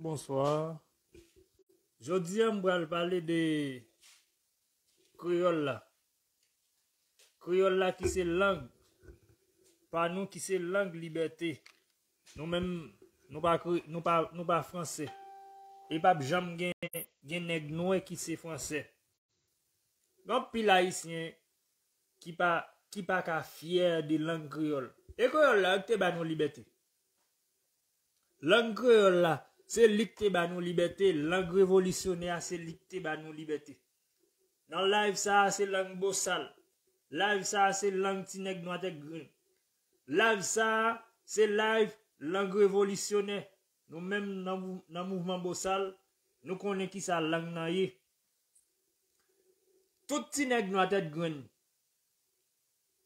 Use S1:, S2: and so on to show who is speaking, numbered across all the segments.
S1: Bonsoir. Jodi am bral pale de Kriyolla. Kriyolla ki se lang. Pa nou ki se lang liberté. Nou mèm, nou pa kriyolla, nou pa fransè. E pap jam gen, gen neg nou e ki se fransè. Gop pila isnyen ki pa, ki pa ka fyer de lang Kriyolla. E Kriyolla akte ba nou liberté. Lang Kriyolla Se likte ba nou libeti, lang revolisyone a se likte ba nou libeti. Nan laif sa a se lang bosal, laif sa a se lang tinek noatek gwen. Laif sa a, se laif, lang revolisyone, nou men nan mouvman bosal, nou konen ki sa lang nan ye. Tout tinek noatek gwen,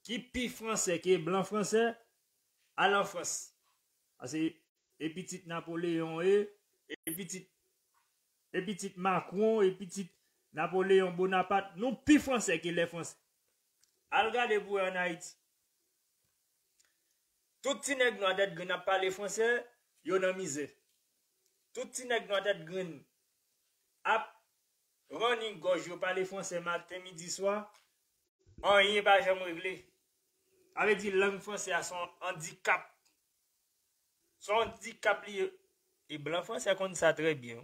S1: ki pi franse, ki blan franse, alan franse. Aseye. Ah, Epitit Napoléon e, epitit e Macron, epitit Napoléon Bonaparte, nou pi Fransè ke lè Fransè. Alga de bou anayt, touti nèk nan tèt gwen ap pale Fransè, yon nan mizè. Touti nèk nan tèt gwen ap ronin goj yo pale Fransè matè midi swa, an yon pa jèm règle. Arè di lèm Fransè a son handikap. Sondi kapli e blanfans ya konde sa trebyen.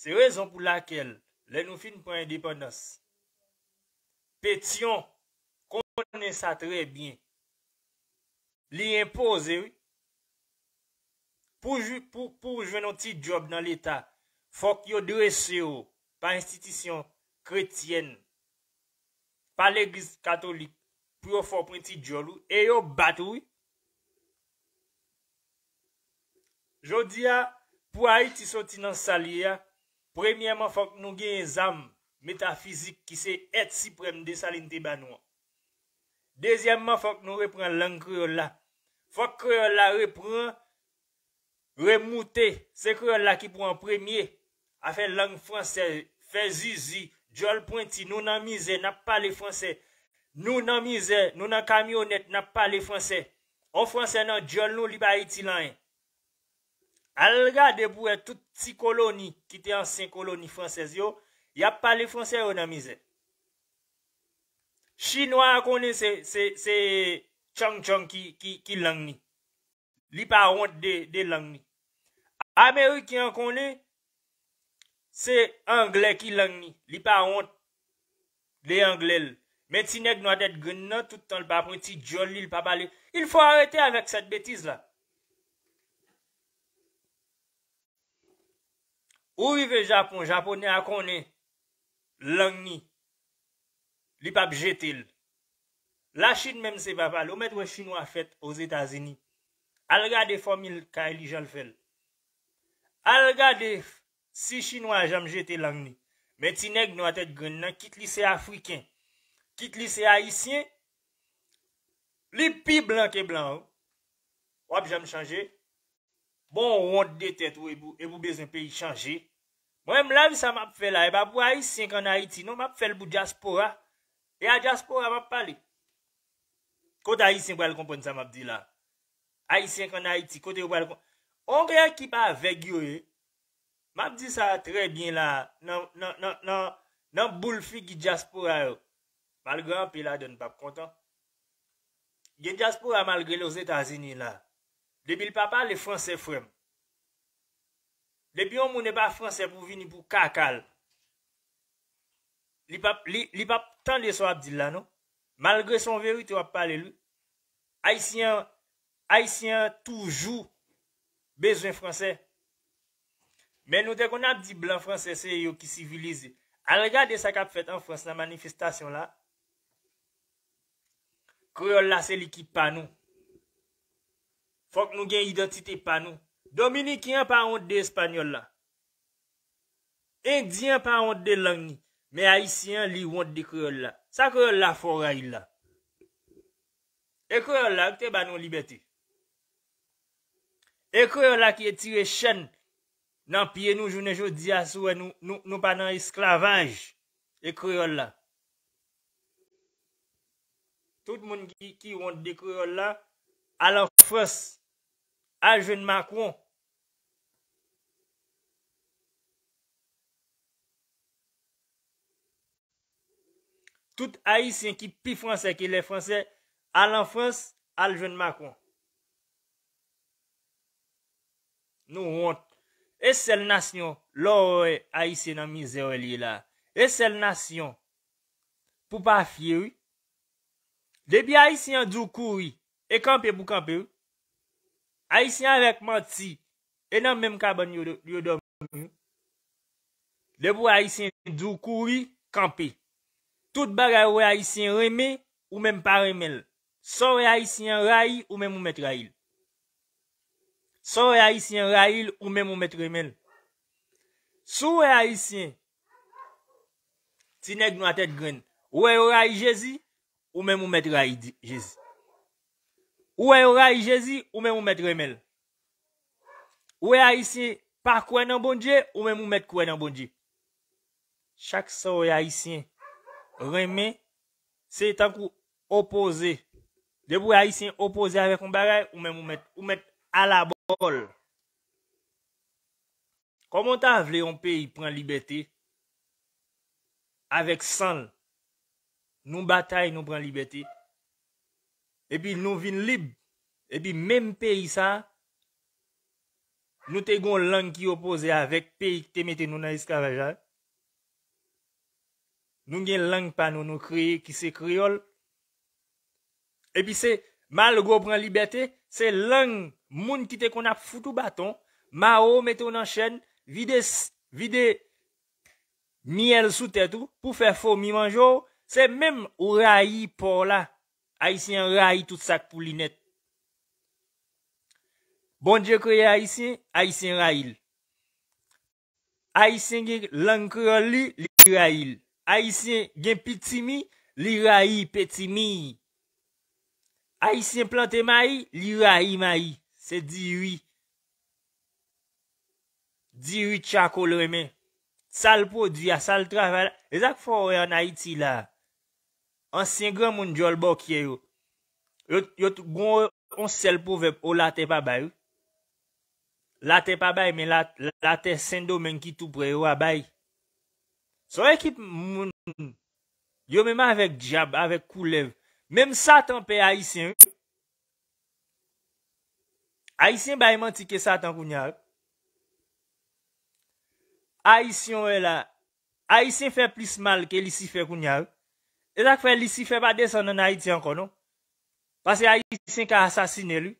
S1: Se rezon pou lakel, le nou fin pou en deponos. Petyon konde sa trebyen. Li impoze, pou jwen an ti job nan l'Etat, fok yo dresye yo pa institisyon kretyen, pa l'Eglise katolik pou yo fok pon ti job, e yo batoui, Jodi ya, pou a iti soti nan sali ya, premye man fok nou gen yon zam metafizik ki se et siprem de salin te ban wan. Dezyem man fok nou repren lang kreola. Fok kreola repren, remoute se kreola ki pou an premye a fe lang franse, fe zizi, jol pointi, nou nan mize, nap pale franse. Nou nan mize, nou nan kamyonet, nap pale franse. An franse nan jol nou li ba iti lan yon. Alga debou e tout ti koloni ki te ansen koloni fransez yo, yap pale fransez yo nan mize. Chinwa an konen se chan chan ki lang ni. Li pa honte de lang ni. Ameriki an konen se angle ki lang ni. Li pa honte de anglel. Meti neg nou adet gwen nan toutan l pa pon ti jol li l pa pa li. Il fwa arete avèk set betiz la. Ou vive Japon, Japonè akone, lang ni, li pap jete l. La chine menm se bapal, ou met wè chinois fèt os Etazeni. Al gade fòmil ka elijan l fèl. Al gade si chinois jam jete lang ni. Men ti neg nou atèd gwen nan, kit lise afriken, kit lise haisyen. Li pi blan ke blan ou, wap jam chanje. Bon, wot de tèt ou e bou e bez un peyi chanje. Mwen m lavi sa map fe la, e bab w a isen kan Haiti, nou map fe l bout Jaspura. E a Jaspura map pale. Kote a isen wèl kompon sa map di la. A isen kan Haiti, kote wèl kompon. Ongre ki pa vegyo e, map di sa tre bien la nan boule fi ki Jaspura yo. Malgrè anpe la don pap kontan. Gen Jaspura malgrè los Etats-Unis la. Demi l papa le franse frèm. Debyon moun ne pa franse pou vini pou kakal. Li pap tan de sou ap di la nou. Malgre son veri te wap pale lou. Haitien toujou bezwen franse. Men nou de kon ap di blan franse se yo ki sivilize. Al regard de sa kap fet an franse la manifestasyon la. Kriol la se li ki pa nou. Fok nou gen identite pa nou. Dominikyen pa onde de Espanyol la. Indyen pa onde de Langi. Me Aisyen li onde de Kriol la. Sa Kriol la foray la. E Kriol la akte banon libeti. E Kriol la ki etire chen. Nan piye nou jounen joun di asou. E nou pa nan esklavaj. E Kriol la. Tout moun ki onde de Kriol la. A lak fos. A jwen makon. Tout Aisyen ki pi Fransè ki le Fransè, alan Fransè, al jen Makwan. Nou hwant, e sel nasyon, lor e Aisyen nan mizere li la. E sel nasyon, pou pa fye wè. Debi Aisyen djou kou wè, e kampe pou kampe wè. Aisyen rekman ti, e nan menm kaban yo domyo. Debi Aisyen djou kou wè, kampe. tout bagay we a isyen reme ou mem pa remel. Son we a isyen rayi ou mem omet rayil. Son we a isyen rayil ou mem omet remel. Sou we a isyen, si neg nou a tet gren, wewe rayi jezi ou mem omet rayi jezi. Wewe rayi jezi ou mem omet remel. Wewe a isyen pa kwen an bondje ou mem omet kwen an bondje. Chak son we a isyen, Reme, se tankou opoze. Debou a isen opoze avè kon bagay, ou mè mou mèt, ou mèt a la bol. Koman ta vle yon peyi pren libeti? Avèk san, nou batay nou pren libeti. Epi nou vin lib, epi mèm peyi sa, nou te gon lang ki opoze avèk peyi ki temete nou nan iskara jan. Nou gen lang pa nou nou kriye ki se kriyol. E pi se mal go pran liberté, se lang moun kite kon ap foutou baton, ma ou metoun an chen, vide miel sou tetou pou fe fo mi manjou, se menm ou rayi por la, ayisyen rayi tout sak pou linet. Bon diyo kriye ayisyen, ayisyen rayil. Ayisyen gen lang kriyol li, li rayil. Ayisyen gen piti mi, li rayi piti mi. Ayisyen plante mayi, li rayi mayi. Se diwi. Diri chakol reme. Sal po diya, sal travala. Ezak fwa wè e anayiti la. Ansyen gran moun jol bokye yo. Yot goun ansel po vep o late pa bayi. Late pa bayi men late sendo men ki tou pre yo a bayi. So ekip moun yo mèman avèk diyab, avèk koulev. Mèm satan pè Aisyen. Aisyen bayman tike satan kounyav. Aisyen wè la. Aisyen fè plis mal ke lisifè kounyav. E tak fè lisifè pa desan nan Aisyen konon. Pase Aisyen ka asasine li.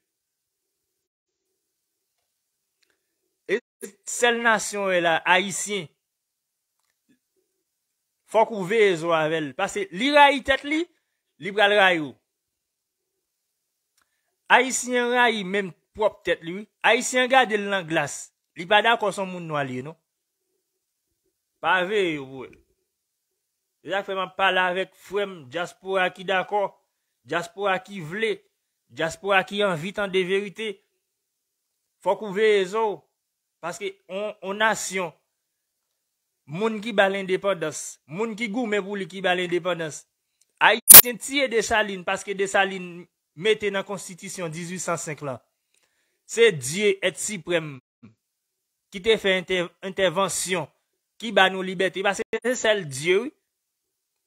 S1: E sel nasyon wè la, Aisyen. Fok ou ve e zo avèl. Pase li rayi tèt li, li bral rayi ou. A y si yon rayi, mèm prop tèt li. A y si yon gade l'an glas. Li pa da kon son moun nwa li, nou. Non? Pa ve yon bou. Ya fèman pala vek fwem. Jaspo a ki dako. Jaspo a ki vle. Jaspo a ki an vitan de verite. Fok ou ve e zo. Pase ki on asyon. Moun ki balen depodos. Moun ki gou men pou li ki balen depodos. A yi ten tiye Desaline. Paske Desaline mette nan konstitisyon 1805 la. Se die ete siprem. Ki te fe entevention. Ki ban ou liberté. Paske se sel die.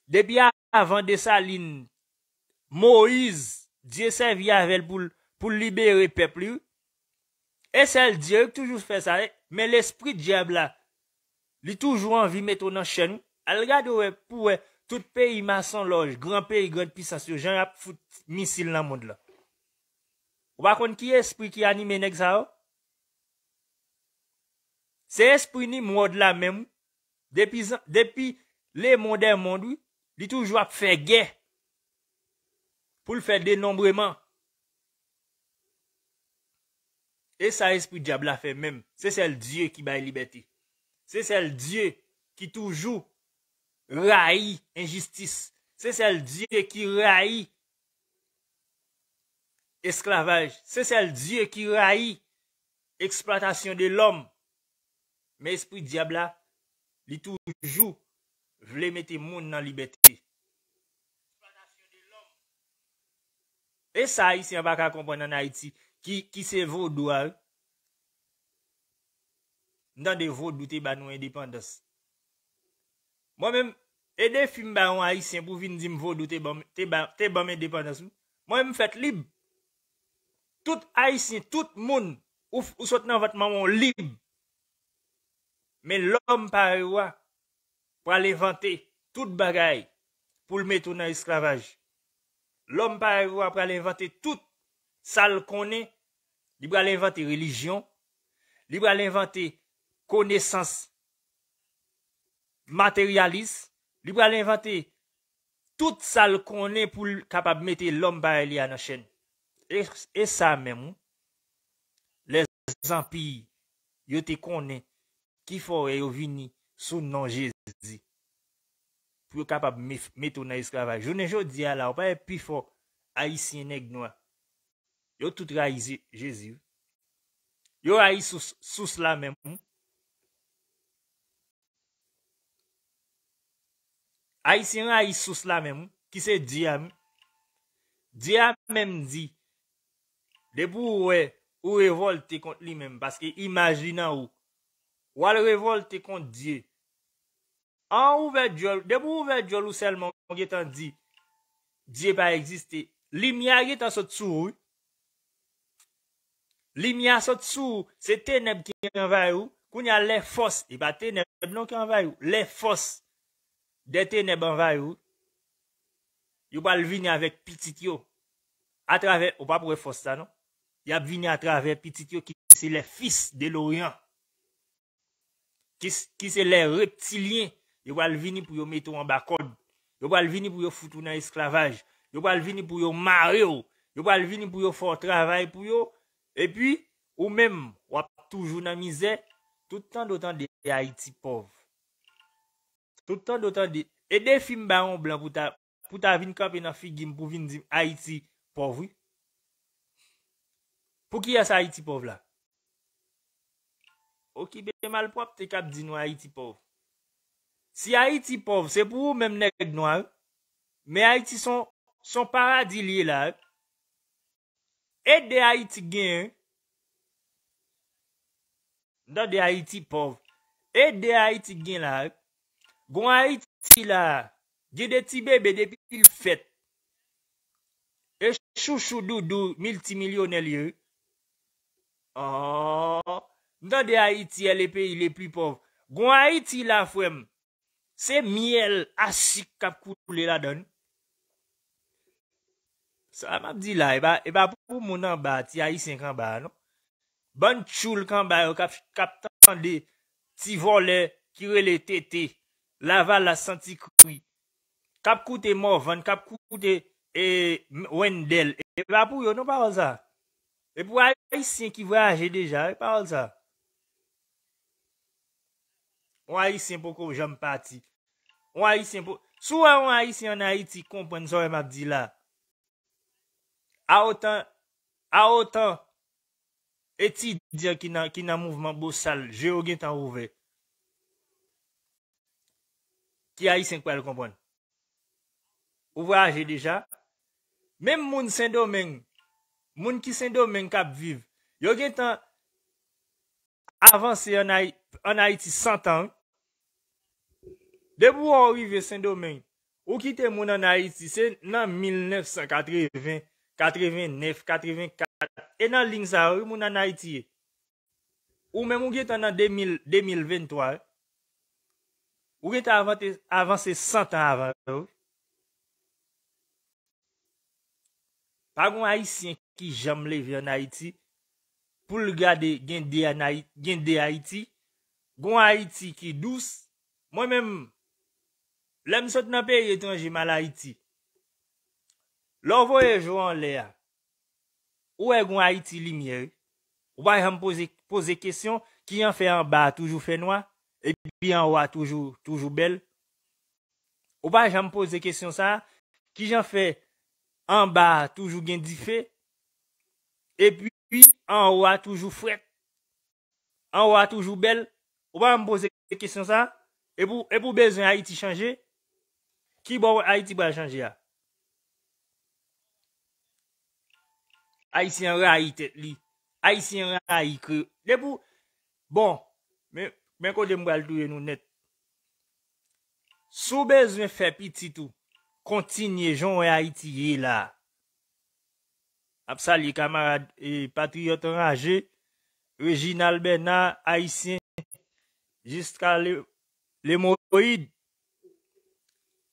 S1: Depi avan Desaline. Moise. Die se vi avel pou libere peplu. E sel die. Toujous fe sa. Me l'esprit diable la. li toujou an vi meto nan chen ou, al gade ou e pou e tout peyi masan loj, gran peyi, gran pisasyon, jan ap foute misil nan moun de la. Ou bakon ki espri ki anime nek za ou? Se espri ni moun de la men ou, depi le moun der moun de ou, li toujou ap fè gè, pou l fè denombreman. E sa espri diable a fè men, se sel djie ki bay libeti. Se sel die ki toujou rayi enjistis. Se sel die ki rayi esklavaj. Se sel die ki rayi eksploatasyon de l'om. Me espri diabla li toujou vle mette moun nan libeti. E sa yisi an baka kompon nan Haiti ki se vodoar. nan de vodou te banou indepandos. Mwen men, edè fime baron haisyen pou vin di m vodou te banou indepandos, mwen men fèt lib. Tout haisyen, tout moun, ou sot nan vat mamon, lib. Men l'om pa rewa pou al inventé tout bagay pou l'metou nan eskravaj. L'om pa rewa pou al inventé tout sal konè, li pou al inventé religion, li pou al inventé konesans materialis li pou al inventi tout sa l konen pou kapab mette l ombare li an a chen e sa mem le zan pi yo te konen ki fo e yo vini sou nan jezi pou yo kapab mette ou nan iskravay jounen joun di ala ou pa e pi fo a yisi eneg noa yo tout ra yizi jezi yo a yisi sou sla mem A yi se yon a Yisous la menmou, ki se Diya menmou. Diya menmou di, debou oue, ou revolte kont li menmou, paske imagina ou, ou al revolte kont Diye. An ouve Diyo, debou ouve Diyo lou selman, ou getan di, Diye pa egziste. Li miya getan sotsou ou, li miya sotsou ou, se teneb ki anvayou, koun ya le fos, e ba teneb, seb nou ki anvayou, le fos, Dete ne ban vay ou, yo bal vini avèk pitit yo, a travè, ou pa pou refos ta nou, yo ap vini a travè pitit yo ki se lè fis de l'Orient, ki se lè reptilien, yo bal vini pou yo metou an bakod, yo bal vini pou yo foutou nan esklavaj, yo bal vini pou yo mare ou, yo bal vini pou yo fò travè pou yo, e pi ou mèm wap toujou nan mizè, toutan dotan de Haiti pov. Toutan dotan dit. E de film ba yon blan pou ta vin kap in afi gim pou vin dim Haiti povwi. Pou ki yas Haiti pov la? Ok, beke malprop te kap di nou Haiti pov. Si Haiti pov, se pou ou mem neg noy. Me Haiti son paradilye la. E de Haiti gen. Don de Haiti pov. E de Haiti gen la. Gwa iti oh, la, jede eh eh ti bebe depi pil fet. E chou chou doudou, mil ti milyonel ye. Mda de a iti e le peyi le pli pov. Gwa iti la fwem, se miel asik kap koutou le la don. Sa map di la, e ba pou mounan ba ti a iti sen kan ba. Bon choul kan ba yo kap tante ti vole kire le tete. Laval la santi koui. Kap koute Morvan, kap koute e, Wendel. E ba pou yo nou pa wazan? E pou ayisyen ki voyaje deja, e pa wazan? Ou ayisyen pou kou jom pati. Ou ayisyen pou... Sou an ou ayisyen an ayiti, kompwen zon e mabdi la. A o tan, a o tan, eti diya ki nan mouvman bo sal, je ou gen tan ouvek. Ki a yi sen kwa el kompon. Ou voyaje deja. Mem moun sen domen. Moun ki sen domen kap viv. Yo gen tan. Avansi an a iti 100 tan. Debou an wive sen domen. Ou kite moun an a iti. Se nan 1989-1984. E nan ling sa wou moun an a iti. Ou men moun gen tan nan 2023. Ou gen ta avanse 100 an avan. Pa goun Haitien ki jamle vi an Haiti. Poul gade gen de Haiti. Goun Haiti ki douz. Mwen men, lem sot nan pe yetan jimal Haiti. Lon voye jouan le a. Ou e goun Haiti li miye. Ou baye ham pose kesyon. Ki yon fe an ba toujou fe noua. Epi anwa toujou bel. Ou pa janm pose kesyon sa. Ki jan fe. Anba toujou gen di fe. Epi anwa toujou frek. Anwa toujou bel. Ou pa janm pose kesyon sa. Epi ou bezon Haiti chanje. Ki bon Haiti ah? bon chanje ya. Haitien rayi tet li. Haitien rayi kre. Epi ou. Bon. Me. Mwen kode mwal touye nou net. Sou bezwen fe pititou, kontinye joun we a iti ye la. Apsa li kamarade e patriyot an aje, Reginald Bernard, a isen, jist ka le moun poid.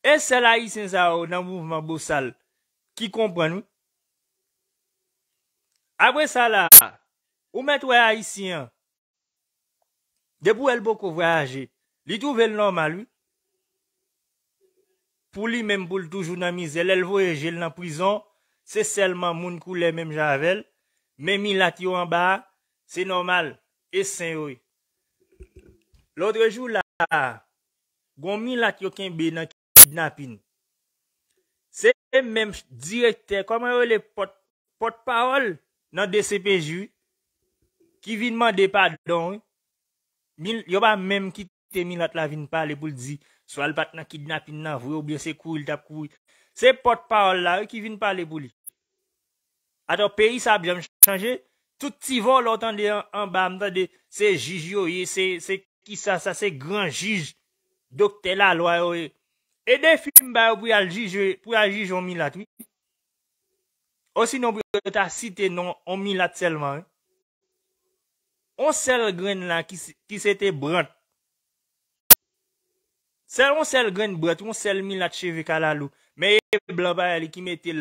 S1: E sel a isen za ou nan mouvman bousal, ki kompwen nou? Abre sa la, ou met we a isen, De pou el bo kou voyaje, li tou vel normal ou. Pou li menm pou l toujou nan mizel, el voyaje l nan pwizon. Se selman moun kou le menm janvel. Menmi lak yo an ba, se normal. E sen ou. Lodre jou la, goun mi lak yo kenbe nan kidnapin. Se menm direkte, koman ou le potpawol nan DCPJU. Ki vinman de padon ou. Yo ba menm ki te milat la vin pale pou li di, swal bat nan kidnapin nan vwe ou byo se kou il tap kou il. Se pot paol la ou e ki vin pale pou li. Ato, peyi sa biyam chanje, touti vol otan de an ba mta de se jijyo, se ki sa, sa se gran jij, dokte la lwa yo e. E de film ba yo pou al jij yo, pou al jij yo milat, oui. Osino pou al jij yo ta site non, on milat selman, oui. On sel gren la ki se te brent. Sel on sel gren brent, on sel mi la cheve kalalou. Me ye blaba li ki metil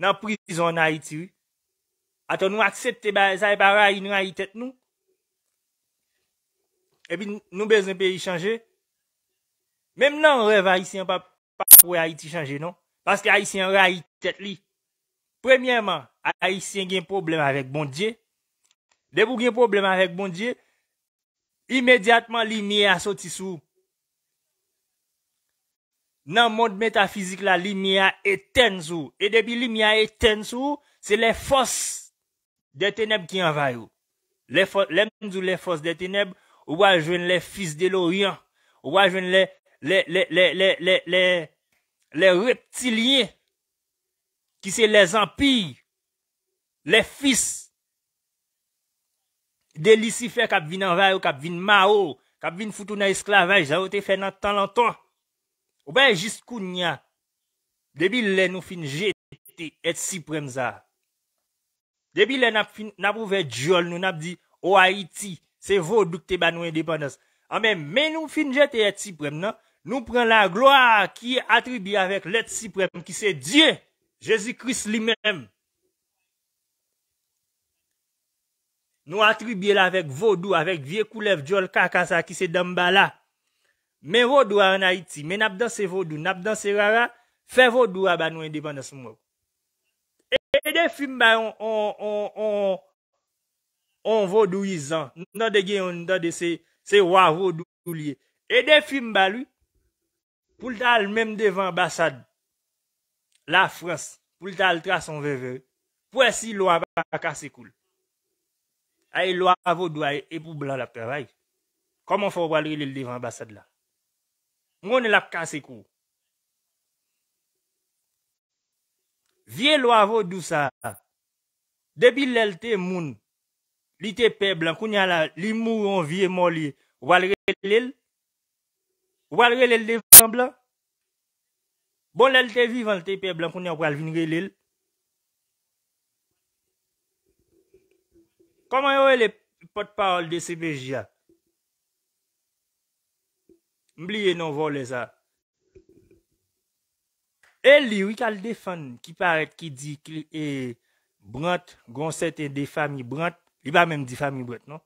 S1: nan prizon na iti. Ato nou aksepte, sa e pa rayi nou rayi tet nou. E pi nou bezan pe yi chanje. Mem nan rev a isen pa pou rayi ti chanje nou. Paske a isen rayi tet li. Premyeman, a isen gen problem avek bondye. Bon de pou gen problem avek bondye, imediatman li miya soti sou. Nan moun metafizik la, li miya eten sou. E depi li miya eten sou, se le fos de teneb ki anvayou. Le moun sou le fos de teneb, ou wajwen le fis de lorian, ou wajwen le reptilien, ki se le zampi, le fis, Delisi fè kap vin anvay ou kap vin ma ou, kap vin foutou nan esklavaj, zavote fè nan tan lantan. Ou bè e jist kou nyan, debi lè nou fin jet ete ete siprem zan. Debi lè nap pouve diol nou nap di, o Haiti, se vò dukte banou indepandans. Amè, ah, men nou fin jet ete ete siprem nan, nou pren la gloa ki atribi avèk lete siprem, ki se Diyen, Jezi Kris li mèmèm. Nou atribye la vek vodou, vek vie koulev jol kakasa ki se damba la. Men vodou anayiti, men ap dan se vodou, men ap dan se rara, fe vodou a ba nou indepan nas mou. E de film ba, on vodou izan. Non de gen yon dan de se wavodou, vodou liye. E de film ba li, pou l tal menm devan basad, la Frans, pou l tal trason veve, pou esi l wabaka kasekoul. Ay e lo avodou ay e epou blan la pevay. Koman fò wale li li li vambasad la. Mwen la kase kou. Vie lo avodou sa. Depi lel te moun. Li te pe blan koun ya la li mou an vie moli. Wale li li li li. Wale li li li vamban. Bon lel te vivan li te pe blan koun ya wale vin li li li. Koman yo e le potpawol de sebejia? Mbliye non vole za. E li wikal defan ki paret ki di ki e brant gon seten de fami brant, li ba menm di fami brant, non?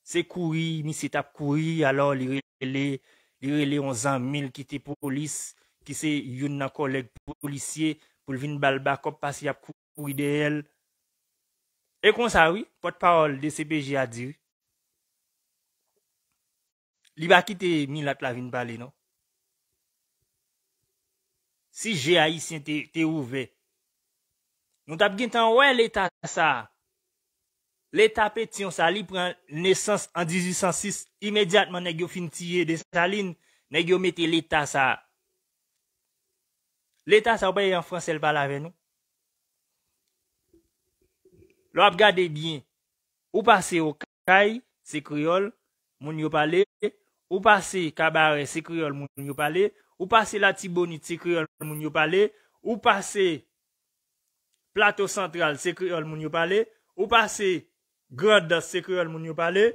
S1: Se kouri, mi sit ap kouri, alor li rele 11 an mil ki te polis, ki se yon nan kolek polisye pou lvin bal bakop pasi ap kouri de el. E kon sa wè, pot parol de CPJ a di wè. Li baki te mi lat la vin balè nou. Si G.A.I. si te ouve. Nou tap gintan wè l'Etat sa. L'Etat petion sa, li pren nesans an 1806, imediatman negyo fin tiye de sa salin, negyo mette l'Etat sa. L'Etat sa wè yon fransel balave nou. Lo ap gade bin. Ou pase au Kaib, se kriol, moun yo pale. Ou pase Kabaret, se kriol, moun yo pale. Ou pase La Tiboni, se kriol, moun yo pale. Ou pase Plateau Central, se kriol, moun yo pale. Ou pase Grotte, se kriol, moun yo pale.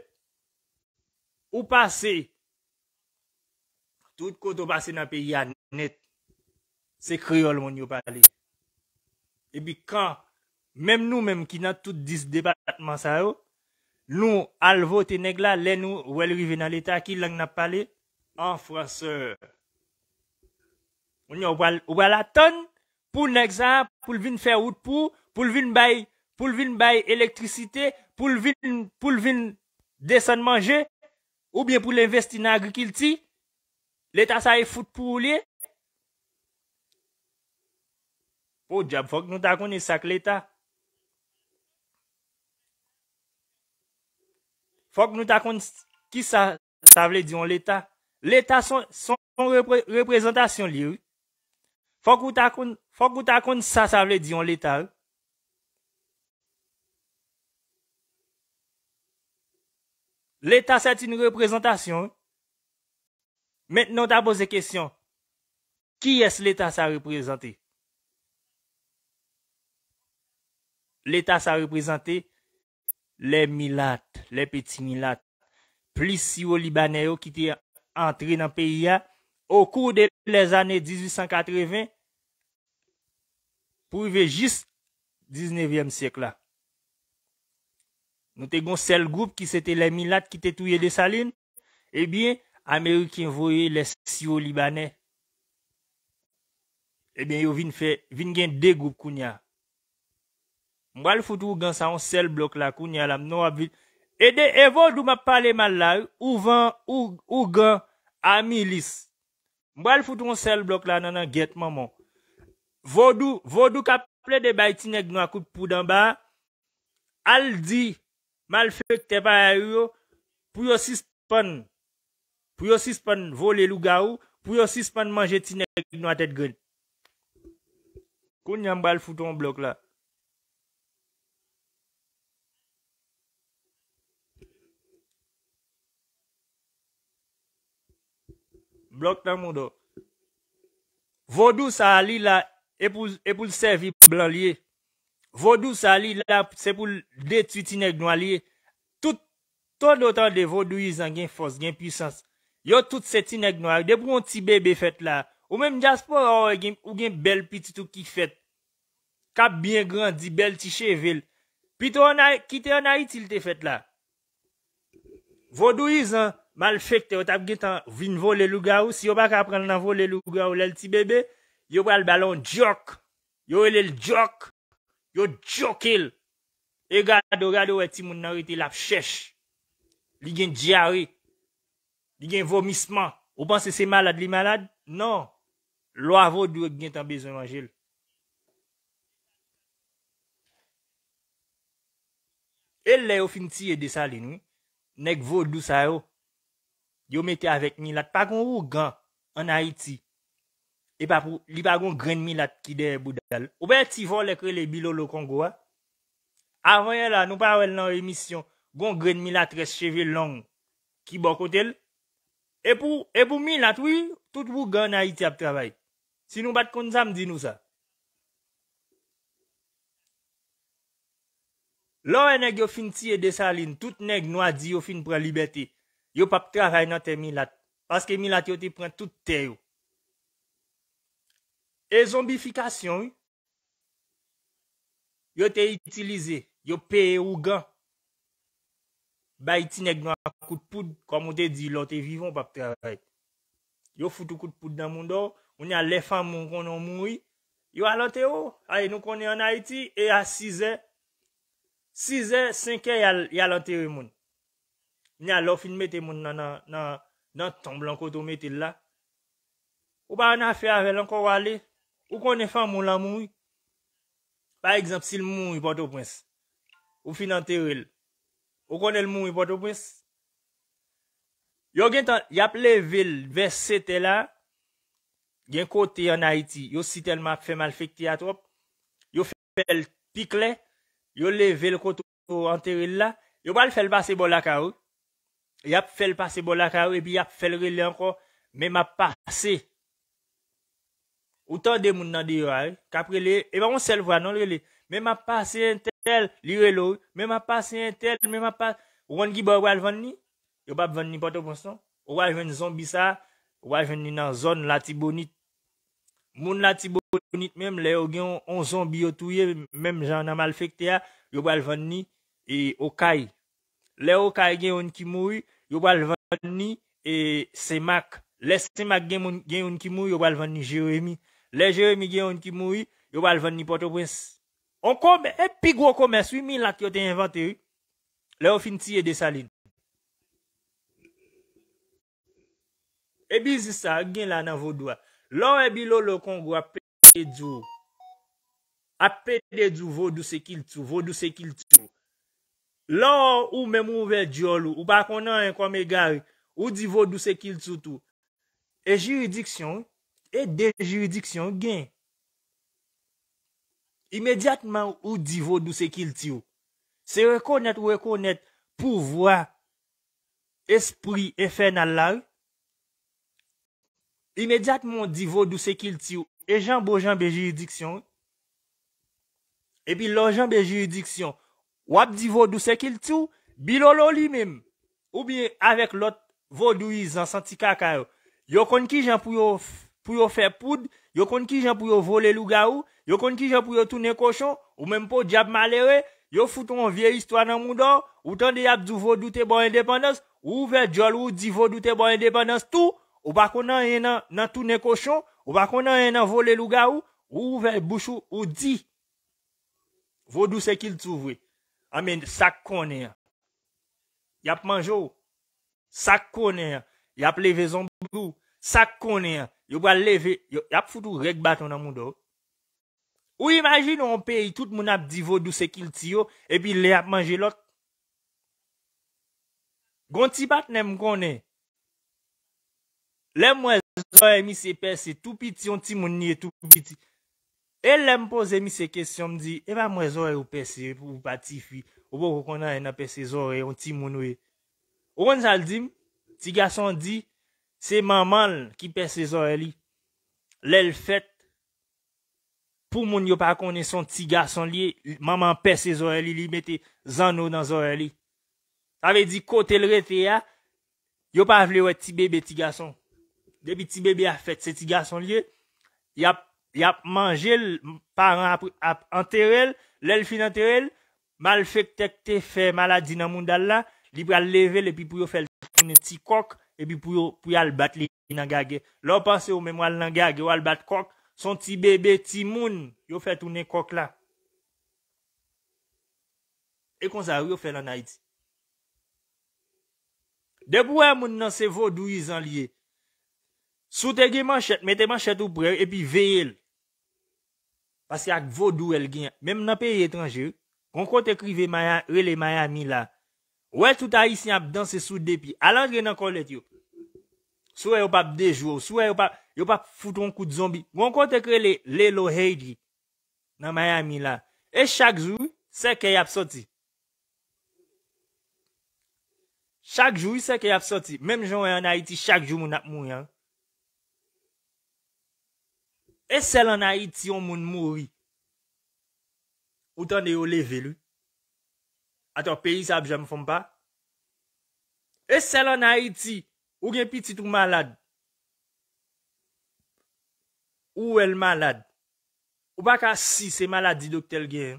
S1: Ou pase. Tout kotou pase nan Piyan net, se kriol, moun yo pale. E bi kank. Mem nou menm ki nan tout dis debatman sa yo, nou alvote neg la, le nou wèl rive nan l'Etat ki lang nap pale, anfraseur. Ou nyo wèl aton, pou nèk zan, pou lvin fè wout pou, pou lvin bay, pou lvin bay elektrisite, pou lvin, pou lvin desan manje, ou bien pou l'investi nan agri kilti, l'Etat sa y e fout pou ou li. Ou djab fok nou ta koni sak l'Etat, Fok nou ta kon ki sa sa vle diyon l'Etat. L'Etat son reprezentasyon liyo. Fok nou ta kon sa sa vle diyon l'Etat. L'Etat sa t'youn reprezentasyon. Mètnen ou ta pose kèsyon. Ki es l'Etat sa reprezenté? L'Etat sa reprezenté. Le milat, le peti milat, plis siwo libanè yo ki te entri nan peyi ya, ou kou de le zanè 1880, pou yve jist 19èm sek la. Nou te gon sel goup ki se te le milat ki te touye de salin, e bin Amerikin voye le siwo libanè. E bin yo vin gen de goup kounya. Mwa l foute ou gen sa ou sel blok la koun nye alam nou a bil. E de evo dou ma pale mal la ou ven ou gen amilis. Mwa l foute ou sel blok la nanan get maman. Vodou, vodou ka ple de bay tinek nou akou poudan ba. Al di, mal fek te pa ayou pou yo sispon. Pou yo sispon vole lou ga ou. Pou yo sispon manje tinek nou atet gen. Koun nye mwa l foute ou blok la. blok tan moun do. Vodou sa li la, epou l sevi pou e blan liye. Vodou sa li la, se pou detwiti neg nwa liye. Tout ton notan de vodou izan gen fos, gen pwisans. Yo tout seti neg nwa, depou yon ti bebe fet la. Ou men m jaspo a or e gen, ou gen bel piti tou ki fet. Kap bien grand, di bel ti chevel. Pi tou an a, ki te an a itil te fet la. Vodou izan, Mal fèk te yo tap gen tan vin vo lèlou ga ou. Si yo bak apren nan vo lèlou ga ou lèl ti bebe, yo pral balon djok. Yo lèl djok. Yo djok el. E gado gado wè ti moun nan wè ti lap chèch. Li gen diary. Li gen vomisman. Ou panse se malad li malad? Non. Lo avod wè gen tan bezon manj el. El lè yo fin ti yè e desa lè nou. Nèk vo dousa yo. Yo mete avek milat. Pa kon wou gan an Haiti. E pa pou li pa kon gren milat ki de e budal. Ou pe ti fol ekre le bilolo Kongo a. Avoye la nou pa wèl nan remisyon. Gon gren milat rescheve long. Ki bokot el. E pou milat wii. Tout wou gan an Haiti ap travay. Si nou bat kon zam di nou sa. Lo e neg yo fin ti e de salin. Tout neg nou a di yo fin preliberti. Yo pa pou travay nan te mi lat. Paske mi lat yo te pren tout te yo. E zombifikasyon yo te itilize. Yo peye ou gan. Ba iti neg nou ak kout poud. Kom moun te di, lò te vivon pa pou travay. Yo foutou kout poud nan moun do. O ni a lefan moun konon moun yi. Yo alante yo. Aye nou konon yon a iti. E a 6 e. 6 e, 5 e yalante yo moun. Mnya lo fin meti moun nan tom blan koto meti la. Ou ba an afe ave lanko wale? Ou konen fan moun la moun? Par egzamp si l moun yi bote ou bwens? Ou fin an teril? Ou konen l moun yi bote ou bwens? Yo gen tan, yap le vil ve sete la, gen kote an Haiti, yo si telman fe mal fekte a trop. Yo fe l pik le, yo le vil koto an teril la, yo ba l fel basi bol la karou. Yap fèl pase bo la kawe, epi yap fèl rele anko, men map pase. Outan de moun nan diray, kapre le, e ba moun sel vwa nan rele, men map pase entel, li rele ou, men map pase entel, men map pase, ou an ki ba wè alvan ni, yo pa bvan ni pote ponson, ou wè ven zombi sa, ou wè ven ni nan zon lati bonit. Moun lati bonit mem, le ou gen on zombi yo touye, mem jan nan mal fèk te ya, yo wè alvan ni, e okayi. Le ou ka gen yon kimoui, yon balvan ni e Semak. Le Semak gen yon kimoui, yon balvan ni Jeremie. Le Jeremie gen yon kimoui, yon balvan ni Port-au-Prince. On kombe, epi gwo kombe, swi min la ki yo te inventi. Le ou fin tiye de salin. Ebi zisa, gen la nan vodwa. Lon ebi lo lo kongwa, apete di ou. Apetede di ou vodou sekil tou, vodou sekil tou. Lò ou mè mouvè diolou, ou pa konè an komè gari, ou di vò dousè kil tsyoutou. E jiridiksyon, e de jiridiksyon gen. Imediatman ou di vò dousè kil tsyou. Se rekonèt ou rekonèt pou vwa, esprit e fè nan lè. Imediatman ou di vò dousè kil tsyou. E jan bo jan be jiridiksyon. E pi lo jan be jiridiksyon. Ou ap di vodou sekil tsu, bilolo li mem. Ou biye avek lot vodou yi zansanti kaka yo. Yo kon ki jan pou yo fè poud, yo kon ki jan pou yo vole luga ou, yo kon ki jan pou yo tou ne koshon, ou menm pou di ap malewe, yo foute moun vie istwa nan moudan, ou tan di ap zou vodou te bon independans, ou ouve djol ou di vodou te bon independans tou, ou bako nan re nan tou ne koshon, ou bako nan re nan vole luga ou, ou ouve bouchou ou di vodou sekil tsu vwe. Amen, sak konen ya. Yap manjou. Sak konen ya. Yap leve zon blou. Sak konen ya. Yo ba leve. Yap foudou rek baton nan moun do. Ou imajin nou an peyi tout moun ap divo douse kil ti yo. Epi le ap manjilot. Gon ti bat nem konen. Lem mwen zon emi se pesi. Toupiti yon ti moun niye toupiti. El lem pose mi se kestyon mi di, eva mwen zore ou pese ou pati fi, ou bo kou kona en a pese zore, ou ti moun ou e. Ou kon zal dim, ti gason di, se maman ki pese zore li. Le l fèt, pou moun yo pa kone son ti gason li, maman pese zore li li, bete zan nou dan zore li. Sa ve di kote l rete ya, yo pa vle wè ti bebe ti gason. Debi ti bebe a fèt se ti gason li, yop, Ya manje, paran ap entere, lèl fin entere, mal fèk tekte fè maladi nan moun dal la, li pou al levele, epi pou yo fèl toune ti kok, epi pou al bat li nan gage. Lò panse ou mèmou al nan gage, yo al bat kok, son ti bebe, ti moun, yo fèl toune kok la. E kon sa yo fèl nan Haiti. De pou wè moun nan sevo dwi zan liye. Soute gen man chet, mette man chet ou pre, epi veye el. Pase ak vodou el gen. Mem nan peye etranje, kon kont ekri ve maya, rele maya mi la. Ou e touta isi ap danse soute depi. Alan gen nan kon let yo. Sou e yo pap dejou, sou e yo pap, yo pap fouton kout zombi. Kon kont ekri le, le lo hei di. Nan maya mi la. E chak zou, se ke yap soti. Chak zou, se ke yap soti. Mem joun wè e an a iti chak zou moun ap moun ya. E sel an a iti yon moun mouri? Ou tan de yo leve lu? A to peyi sab jame fom pa? E sel an a iti, ou gen pitit ou malad? Ou el malad? Ou baka si se maladi doktel gen?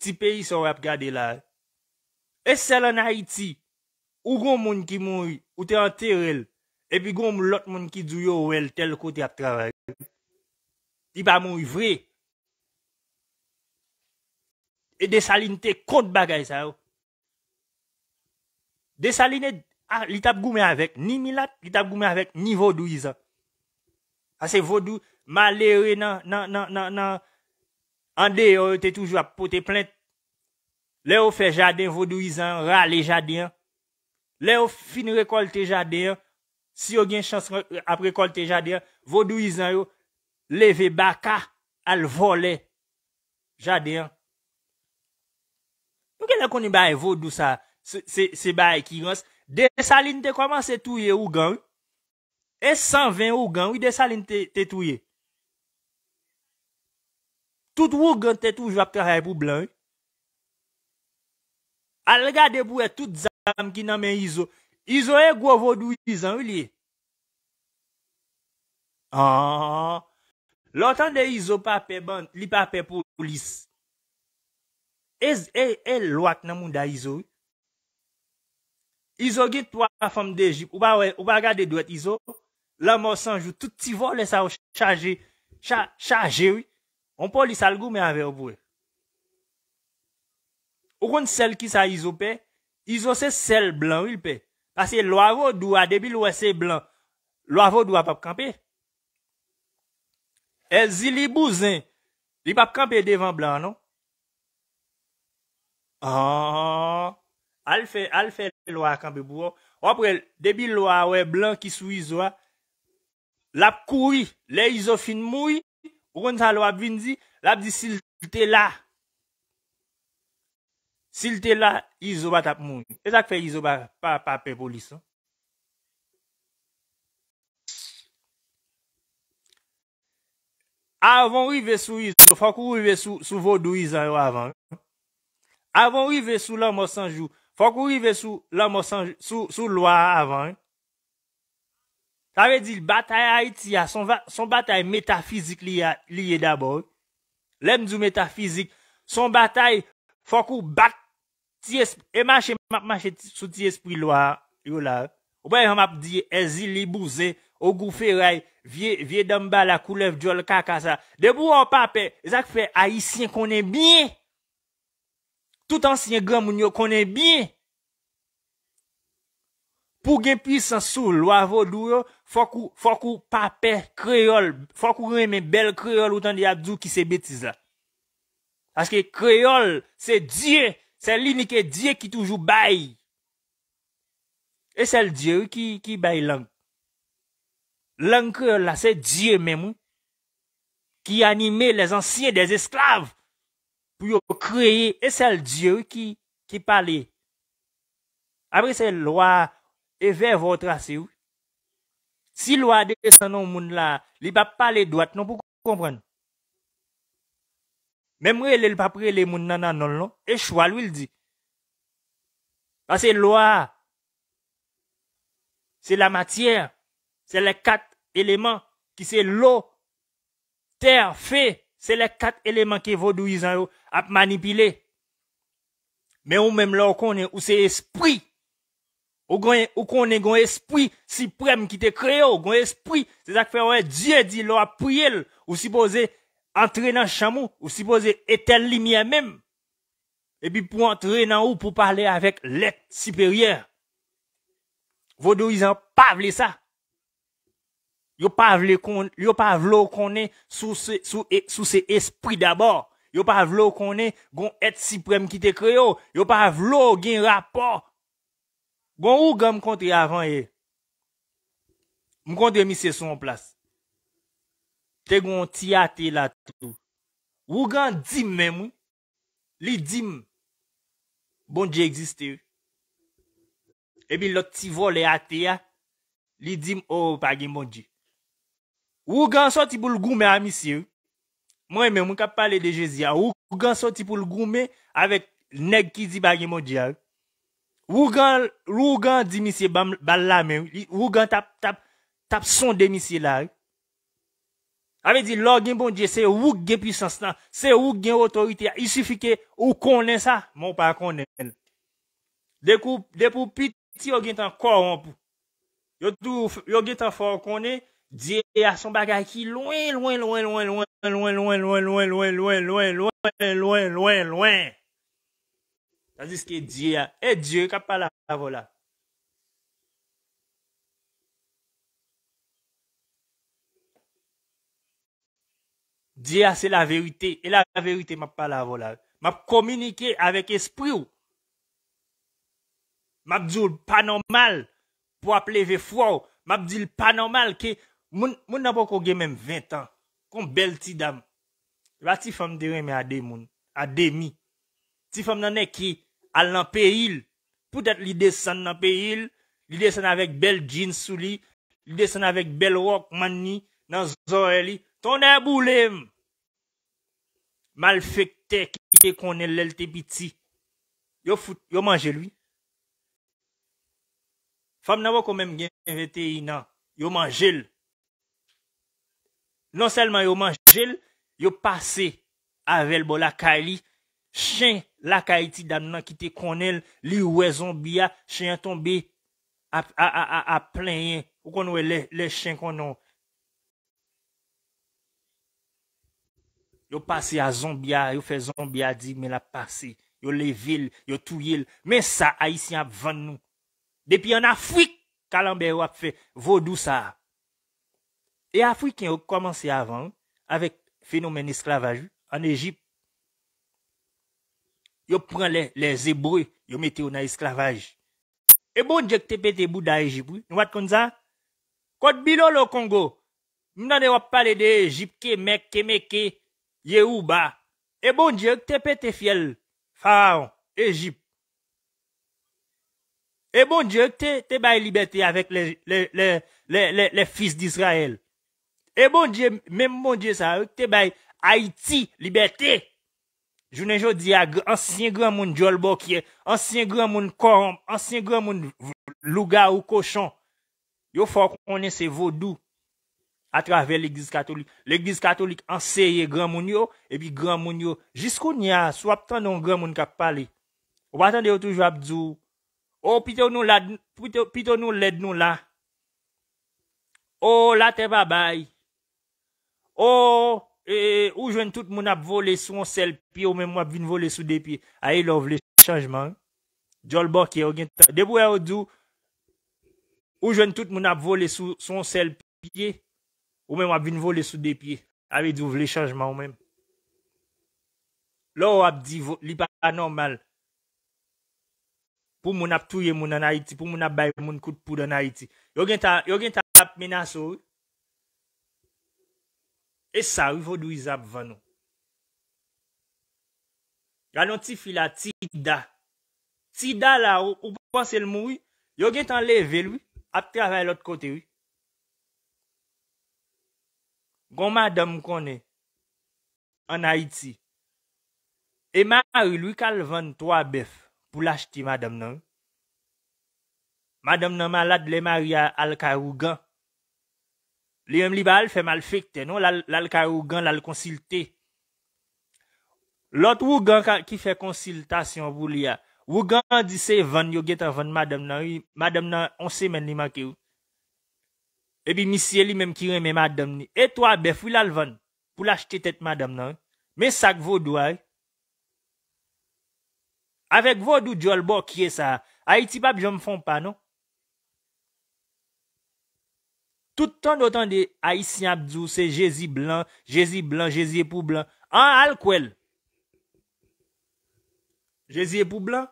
S1: Ti peyi son rap gade la? E sel an a iti, ou goun moun ki mouri? Ou te an terel? Epi gom lot moun ki djou yo ou el tel kote ap travay. Ti pa moun vre. E desaline te kont bagay sa yo. Desaline ah, li tap goume avek. Ni milat, li tap goume avek, ni vodou izan. Ase ah, vodou malere nan, nan, nan, nan, nan. Ande yo te toujwa pote plente. Le yo fe jaden vodou izan, rale jaden. Le yo fin rekolte jaden yo. Si yo gen chans apre kol te jadeyan, vodou izan yo leve baka al vole jadeyan. Mwen gen la koni baye vodou sa, se baye ki gans. De salin te koman se touye ou gany? E 120 ou gany ou de salin te touye? Tout ou gany te touye ap kare pou blan? Al gade pou e tout zan ki nan men izo. Izo e gwo vodou yi zan wili e? An, lortan de izo pa pe ban li pa pe pou polis. E, e, e, lwak nan moun da izo e? Izo git wak pa fom de Egip, ou baga de dwet izo, la monsanj ou touti vol le sa ou chaje, chaje wii, on polis al gwo men ave ou pou e. Ogon sel ki sa izo pe, izo se sel blan wili pe, Pase lwa vo dwa, debi lwa se blan, lwa vo dwa pap kampe. El zili bou zin, li pap kampe devan blan, non? An, al fe lwa kampe, bro. Wapre, debi lwa we blan ki sou izwa, lap koui, le izofin moui, roun sa lwa vindi, lap di silte la. Sil te la, yi zo bat ap moun. E zak fe yi zo bat pa pe polis an? Non? Avon yi ve sou yi sou, fokou yi ve sou, sou vodou yi zan yo avan. Non? Avon yi ve sou lò mò sanjou, fokou yi ve sou lò mò sanjou, sou lò avan. Tave non? di, batay ha iti ya, son batay metafizik liye d'abon. Lem di metafizik, son batay fokou bat. Emanche e map manche sou ti espri lwa yo la. Ou bayan map diye ezili bouze. Ou gouferay vie damba la koulev jol kaka sa. Debou ou pape. Ezak fe ayisyen konen biye. Tout ansyen gwa moun yo konen biye. Pou gen pisansou lwa vodou yo. Fokou pape kreol. Fokou reme bel kreol utan di ap djou ki se betize la. Aske kreol se djie kreol. Se linike Diyo ki toujou bayi. E sel Diyo ki bayi lank. Lank euh, la se Diyo memou. Ki anime les ansiye des esklav. Puyo kreye e sel Diyo ki pale. Apre se lwa e ve votrasi ou. Si lwa de sanon moun la li pa pale doat non pou konpren. Même les le les non, et choix lui il dit. Parce que loi, c'est la matière, c'est les quatre éléments qui c'est l'eau, terre, feu, c'est les quatre éléments qui vont à manipuler. Mais ou même là, on ou c'est esprit ou qu'on est un esprit suprême qui te créé, ou esprit, c'est ça que fait, Dieu dit, l'a prié, ou supposé Entre nan chanmou ou sipoze etel li miye mem. E pi pou entre nan ou pou pale avek let siperyer. Vodou izan pa vle sa. Yo pa vle konen sou se espri d'abor. Yo pa vle konen gon et siprem ki te kreyo. Yo pa vle konen gen rapor. Gon ou gen m kontre avan ye? M kontre mi se son plas. Te gwen ti ate la tou. Wou gen dim menmou, li dim bonje egziste ou. Ebi loti vo le ate ya, li dim ou oh, bagi monje. Wou gen bon sotipou lgoume amisye ou. Mwen menmou kap pale de jezi ya. Wou gen sotipou lgoume avek neg ki di bagi monje ya. Wou gen dimisye bal la menmou. Wou gen tap son demisye la ou. Awe di log gen bonje, se wou gen pisans lan, se wou gen otorite ya, isifike wou konen sa, moun pa konen. De pou pit, ti yo gen tan koron pou. Yo gen tan fwa konen, diye a son bagay ki lwen lwen lwen lwen lwen lwen lwen lwen lwen lwen lwen lwen lwen lwen lwen lwen lwen lwen lwen. Sa ziske diye a, e diye kapal la vola. Diya se la verite. E la verite map pale avola. Map kominike avek espri ou. Map di ou panormal. Po ap leve fwa ou. Map di ou panormal ke moun nanpon kogue menm 20 an. Kon bel ti dam. Wa ti fam direme ademoun. Ademi. Ti fam nanen ki al nanpe il. Poutat li desen nanpe il. Li desen avek bel jinsou li. Li desen avek bel rok manni. Nan zore li. Sonè boulèm, mal fèk te ki te konel lèl te piti. Yo foute, yo manjèl wè. Fèm nan wè kon mèm gen, yon manjèl. Non selman yo manjèl, yo pase avèl bo la kaili, chèn la kaili ti dan nan ki te konel, li wèzon biya, chèn ton bè a plèn yon, ou kon wè lè chèn konon wè. Yo passé à Zombia, yo fait Zombia dit mais la passé, yo ils yo touillé, mais ça haïtien vend nous. Depuis en Afrique, kalambe a fait vaudou ça. Et africain ont commencé avant avec phénomène esclavage en Égypte. Yo prend les les hébreux, yo mettez en esclavage. Et bon Dieu que pété bout Égypte. nous voit comme ça. Côte Bilo le Congo. M'nande pas parler d'Égypte, Kemek, que Ye ou ba, e bon diyo ki te pe te fiel Faraon, Ejip. E bon diyo ki te bay liberti avek le fils di Israel. E bon diyo, menm bon diyo sa, te bay Haiti liberti. Jounen jo diya, ansyen gran moun Jolbokye, ansyen gran moun Korom, ansyen gran moun Luga ou Kochan. Yo fwa konen se Vodou. A travè l'Eglise Katolik. L'Eglise Katolik anseye gran moun yo. Epi gran moun yo. Jiskoun ya. Swap tan non gran moun kap pale. Wap tan deyo touj wap dzou. O pito nou led nou la. O la te babay. O ou jwen tout moun ap vole sou an sel piye. Ou mèm wap vin vole sou de piye. A e lo vle chanjman. Djo l bokye. O gen tan. Debo e yo dzou. Ou jwen tout moun ap vole sou an sel piye. Ou men wap vin vo le sou de piye. Awe di ou vle chanjman ou men. Lo wap di li pa anormal. Pou moun ap touye moun anayiti. Pou moun ap bay moun kout poud anayiti. Yo gen tan ap menas ou. E sa wivou dwi zap vano. Ganon ti fila ti da. Ti da la ou. Ou panse l mou. Yo gen tan leve l w. Ape travay l ot kote w. Gon madame konen an Haiti. Eman a rilou kal van toa bef pou lach ti madame nan. Madame nan malad le mar ya al karou gan. Li yon li bal fe mal fekte nou lal karou gan lal konsilte. Lot wou gan ki fe konsiltasyon wou li ya. Wou gan di se van yo getan van madame nan. Madame nan onse men li make ou. Epi misye li menm ki reme madam ni. E to a bef, wil alvan pou lachte tet madam nan. Men sak vodou ay. Awek vodou djol bok ye sa. A iti pap jom fon pa non. Tout ton dotan de a iti abdou se jezi blan, jezi blan, jezi epou blan. An al kwel. Jezi epou blan.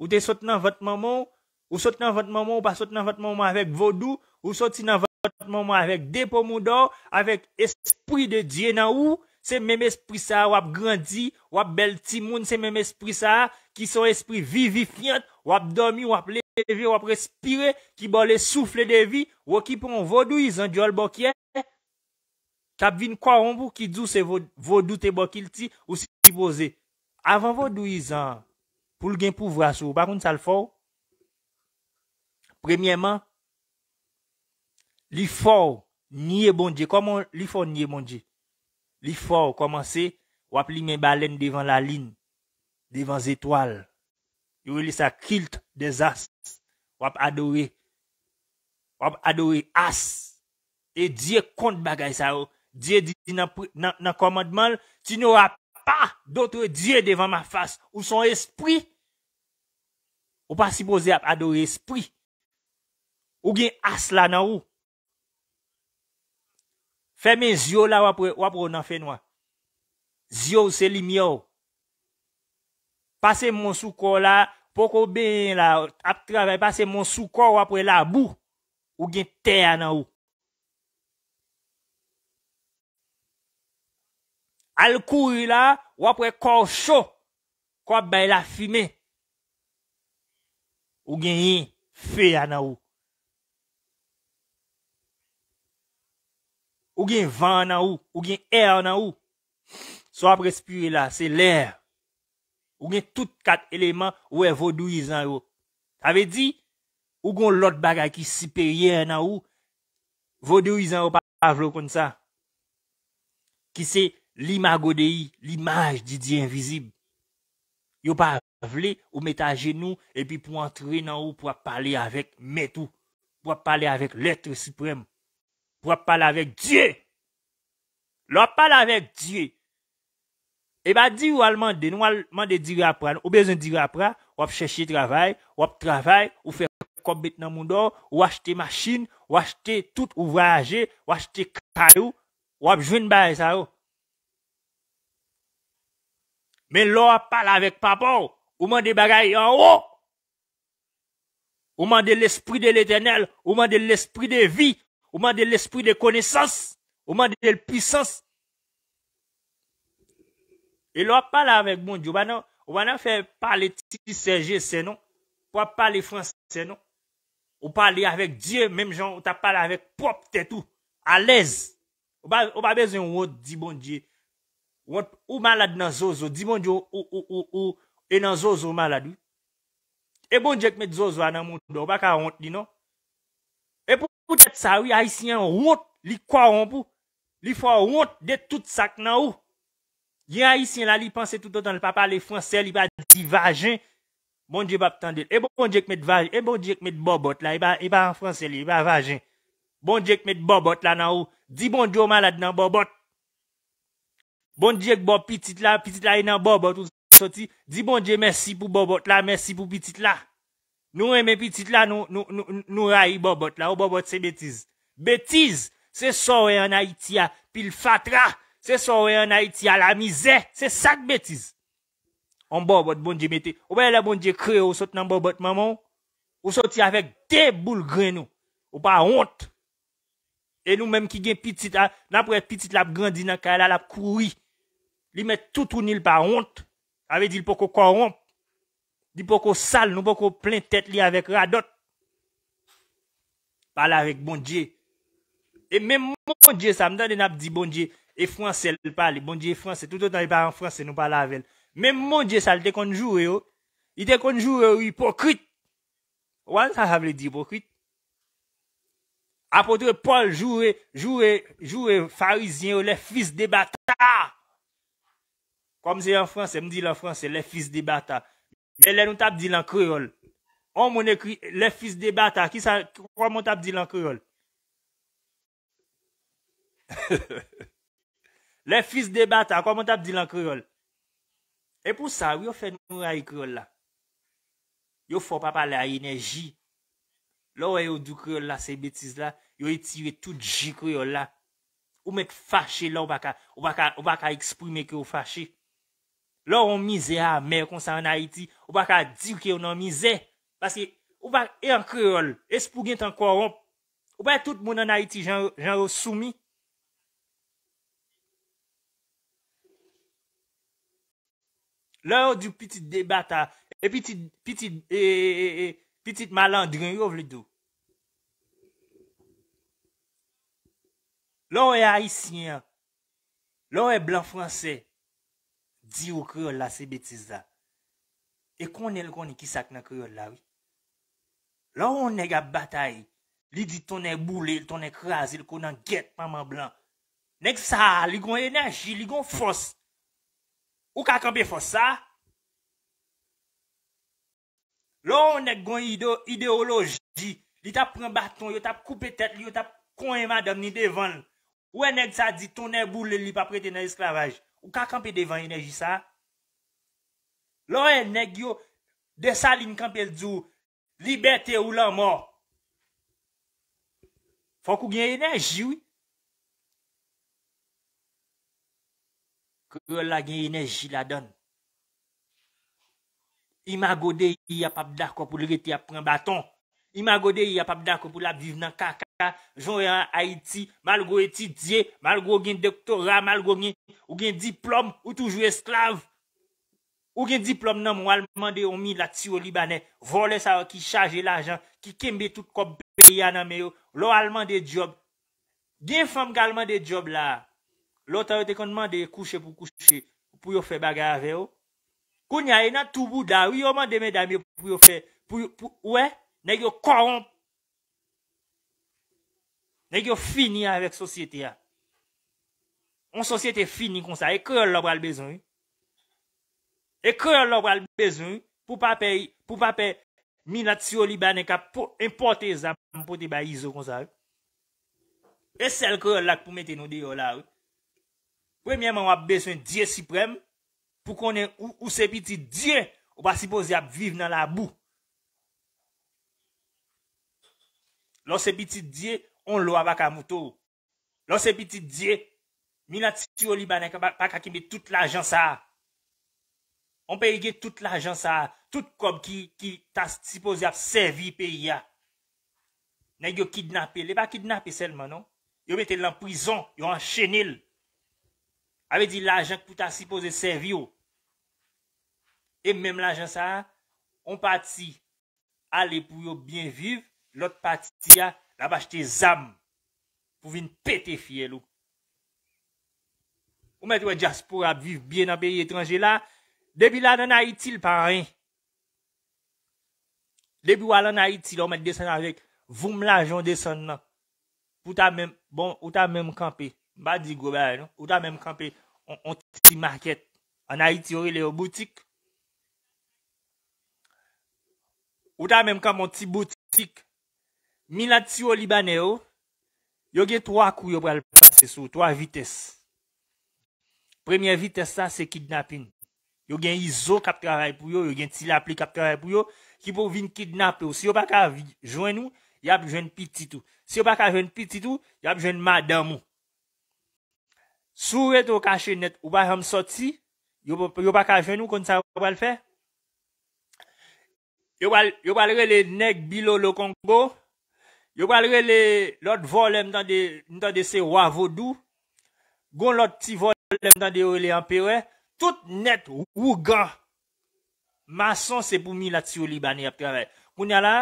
S1: Ou te sot nan vat mamou. Ou sot nan vat mouman, ou pa sot nan vat mouman avèk vodou, ou sot nan vat mouman avèk depo moudan, avèk espri de diye nan ou, se mèm espri sa, wap grandi, wap bel timoun, se mèm espri sa, ki son espri vivi fiant, wap domi, wap leve, wap respire, ki bole souffle de vi, wakipon vodou izan, diol bokye, tap vin kwa ron pou ki djou se vodou te bokil ti, ou si ti boze. Avan vodou izan, pou lgen pou vraso, wap akoun sal fòw. Premyèman, li fò niye bonje. Koman li fò niye bonje? Li fò, koman se, wap li men balen devan la lin, devan zè toal. Yo wè li sa kilt de zas. Wap adore. Wap adore as. E dje kont bagay sa yo. Dje di nan komadman, ti nou wap pa dotre dje devan ma fas ou son espri. Ou pa sipoze ap adore espri. Ou gen as la nan ou. Feme zio la wapwe wapwe nan fenwa. Zio se li mi yo. Pase monsu kwa la, poko ben la, ap trave, pase monsu kwa wapwe la, bou. Ou gen teya nan ou. Al kou yi la, wapwe kwa chou. Kwa bay la fime. Ou gen yin, feya nan ou. Ou gen van nan ou, ou gen air nan ou. So ap respire la, se lèr. Ou gen tout kat eleman ou e vodou izan ou. Tave di, ou gon lot bagay ki siperyer nan ou, vodou izan ou pa avlo kon sa. Ki se, li ma godeyi, li maj di di envizib. Yo pa avle, ou met a genou, epi pou antre nan ou pou ap pale avek met ou. Pwa pale avek letre siprem. Wap pale avèk Diyè. Wap pale avèk Diyè. E ba di ou alman den. Wap man de diri apra. Ou bezon diri apra. Wap chèchi travè. Wap travè. Ou fè kòp bit nan moun do. Ou achete machin. Ou achete tout ouvraje. Ou achete kèpayou. Wap jwen bay sa ou. Men lò wap pale avèk papou. Ou man de bagay an ou. Ou man de l'esprit de l'eternel. Ou man de l'esprit de vi. Ou man de l'espri de konesans. Ou man non, non non? de l'puissans. E lwa pala avèk moun di. Ou ban nan fè palè titi serje senon. Ou pa palè fransenon. Ou palè avèk diè. Mèm jan ou ta palè avèk pop tè tou. A lèz. Ou ba bezè yon wot di bon diè. Wot ou malade nan zozo. Di bon diè ou ou ou ou. E nan zozo bon ou malade. E bon diè kme zozo an nan moun diè. Ou baka ont di nou. Poutet sa wè, Aisyen wout, li kwa woun pou, li fwa wout det tout sak nan ou. Yè Aisyen la, li panse tout otan, li pa pale franse, li pa di vajen. Bon diè pa p'tan dit, e bon diè kmet vajen, e bon diè kmet eh bon bobot la, li pa franse li, li pa vajen. Bon diè kmet bobot la nan ou, di bon diè wou malade nan bobot. Bon diè kmet piti la, piti la yè nan bobot ou soti, di bon diè mersi pou bobot la, mersi pou piti la. Nou eme pitit la nou rayi bo bot la. Ou bo bot se betiz. Betiz se sorwe anayitya pil fatra. Se sorwe anayitya la mize. Se sak betiz. Bon ou bo bot bonje beti. Ou baye la bonje kre ou sot nan bo bot maman. Ou soti avek de boule grenou. Ou pa hont. E nou menm ki gen pitit. Nan pou et pitit la ap grandinan ka ela la ap kouri. Li met toutounil pa hont. Ave di l poko koromp. Di poko sal, nou poko plen tèt li avèk radot. Pala avèk bon dje. E men mon dje sal, m dan den ap di bon dje. E fransèl pali, bon dje fransèl. Tout an y par an fransèl nou pala avèl. Men mon dje sal, te konjoure yo. I te konjoure yo, hipokrit. Wan sa javle di hipokrit? Apotre pol joure, joure, joure farizien yo, le fils de bata. Kom se y an fransèl, m di la fransèl, le fils de bata. Mè lè nou tap di lan kreol. O oh, moun ekri, lè fis debata, kwa moun tap di lan kreol. Lè fis debata, kwa moun tap di lan kreol. E pou sa, wè yo fè nou a yi kreol la. Yo fò papa lè a enerji. Lò wè yo dò kreol la se betiz la, yo yi tire tout ji kreol la. Ou mèk fache la, ou baka eksprime ki ou fache. Lò ou mize a mer konsan an Haiti, ou bak a dir ki ou nan mize, baske ou bak e an kreol, e spougen tan koromp, ou bak tout moun an Haiti janro soumi. Lò ou di piti debata, e piti e, e, e, malandrin yow vlido. Lò ou e Haitien, lò ou e Blanc-Français, Di ou kreol la se betis da. E konen l konen ki sak nan kreol la, wè. Lò ou nèk ap batay, li di tonen boule, tonen krasi, l konen get paman blan. Nèk sa, li gwen enerji, li gwen fos. Ou ka kambè fos sa? Lò ou nèk gwen ideoloji, li tap pren baton, yo tap koupe tèt, yo tap konen madam ni devan. Ou wè e nèk sa di tonen boule, li pa prete nan esklavaj. Ou ka kampe devan enerji sa? Lo eneg yo, desa lin kampe el zou, Liberté ou la mort. Fok ou gen enerji, oui? Kou yo la gen enerji la don. I ma gode, i apapdak wapou li gete apren baton. I ma gode, i apapdak wapou la biv nan kaka. Joun yon Aiti, malgo etidye, malgo gen doktora, malgo gen diplom ou toujou esklav Ou gen diplom nan moun alman de omi la ti ou libanè Vole sa wè ki chaje l'ajan, ki kembe tout kop beya nan mè yo Lò alman de job Gen fèm gè alman de job la Lò ta wè te kon mande kouche pou kouche pou pou yo fè bagaze yo Koun ya yon e toubou da, wè yo mande mè dami pou pou yo fè Pou yo, wè, nan yo koromp E gyo fini anvek sosyete ya. An sosyete fini kon sa. E kreol lopal bezon. E kreol lopal bezon. Pou pa pe minatio libanen ka importe zan. Mpote ba izo kon sa. E sel kreol lak pou meten nou deyo la. Premiyenman wap bezon diye suprem. Pou konen ou se piti diye. Ou pa sipozi ap viv nan la bou. Lo se piti diye. On lwa baka moutou. Lò se pitit diye, mi la titi yo libanen pa kakime tout l'ajans a. On peye gen tout l'ajans a. Tout kom ki ta sipoze ap servi pe ya. Nan yo kidnapel. Le pa kidnapel selman, non? Yo bete l'an prizon. Yo an chenil. Awe di l'ajans pou ta sipoze servi yo. E mèm l'ajans a, on pati ale pou yo bienviv. Lòt pati ti a La vache te zam pou vin pete fye lou. Ou met wè Jaspo a biv bien nan peri etranje la. Debi la nan Haiti l pa rè. Debi wè lan Haiti l ou met desen anvek. Voum la joun desen nan. Ou ta men, bon, ou ta men mkampè. Ba di gober, nou. Ou ta men mkampè. On ti market. An Haiti orè le yo boutik. Ou ta men mkampon ti boutik. Milad si yo libanè yo, yo gen 3 kou yo pral prase sou, 3 vites. Premier vites sa se kidnapping. Yo gen izo kapkare pou yo, yo gen sila pli kapkare pou yo, ki pou vin kidnap yo. Si yo baka jwen ou, yap jwen piti tou. Si yo baka jwen piti tou, yap jwen madam ou. Sou re to kache net, ou baka msoti, yo baka jwen ou kon sa wapal fe. Yo bal re le nek bilo lo kongo. Yo pral rele, lot volem nan de se wavodu. Gon lot ti volem nan de rele amperwe. Tout net wougan. Mason se pou mi la ti ou li bani apkare. Moun ya la,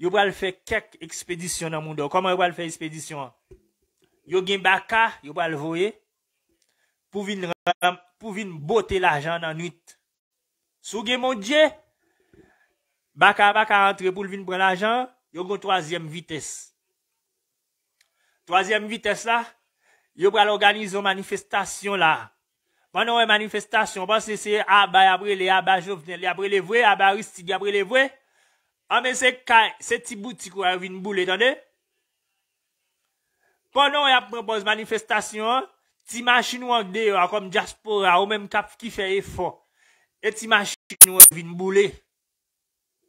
S1: yo pral fe kek ekspedisyon nan moun do. Koman yo pral fe ekspedisyon? Yo gen baka, yo pral voe. Pou vin botel ajan nan nwit. Sou gen moun dje. Baka baka rentre pou vin pral ajan. Yo kon toazyem vites. Toazyem vites la, yo pral organizon manifestasyon la. Panon wè manifestasyon, pan se se Aba yabrele, Aba jovnel, yabrele vwe, Aba ristig, yabrele vwe. Ame se ti bouti kwa yavine boule, tande? Panon wè apropos manifestasyon, ti machin wakde yo, akom Jaspora, ou menm kap ki fèye fon. E ti machin wakvin boule.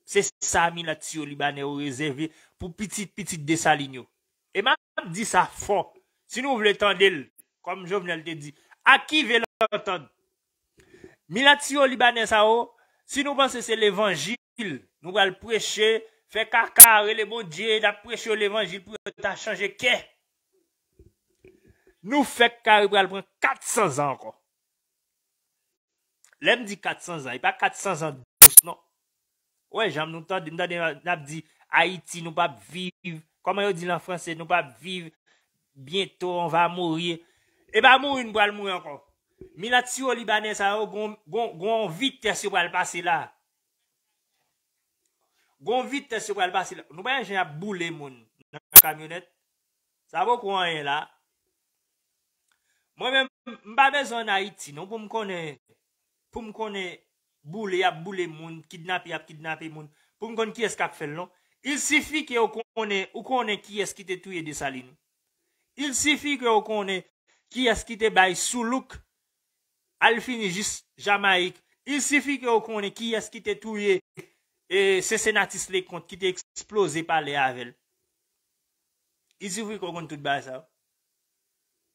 S1: Se sa mi la tsyo libanè ou rezerve pou pitit pitit de sa linyo. Eman di sa fon. Si nou vle tan del, kom jom vle te di, akive lan tan. Mi la tsyo libanè sa ou, si nou panse se levangil, nou vle preche, fek akare le bon diye da preche levangil pou yon ta chanje ke. Nou fek akare vle preche 400 an kon. Lem di 400 an, e pa 400 an dos non. Ouè, jaman, nou tante, nou tante nap di, Haiti, nou pap viv, koman yo di lan franse, nou pap viv, bientou, on va mouri. E ba mouri, nou pa al mouri ankon. Milatiyo libanese a yo, gon vit tese pou al basi la. Gon vit tese pou al basi la. Nou pa yon jen ap boule moun, nan kamyonet. Sa vo kwen yon la. Mwen mwen, mba bezon Haiti, nou pou m konen, pou m konen, boule yap boule moun, kidnap yap kidnap yap e moun, pou mkon ki es kap fèl lò. Non? Il sifi ki okonè, okonè ki es kite tuye de sali nou. Il sifi ki okonè, ki es kite bay sou louk, al fini jist Jamaik. Il sifi ki okonè, ki es kite tuye, e, se senatis le kont, kite eksplose pa le avèl. Il sifi ki okonè tout bay sa.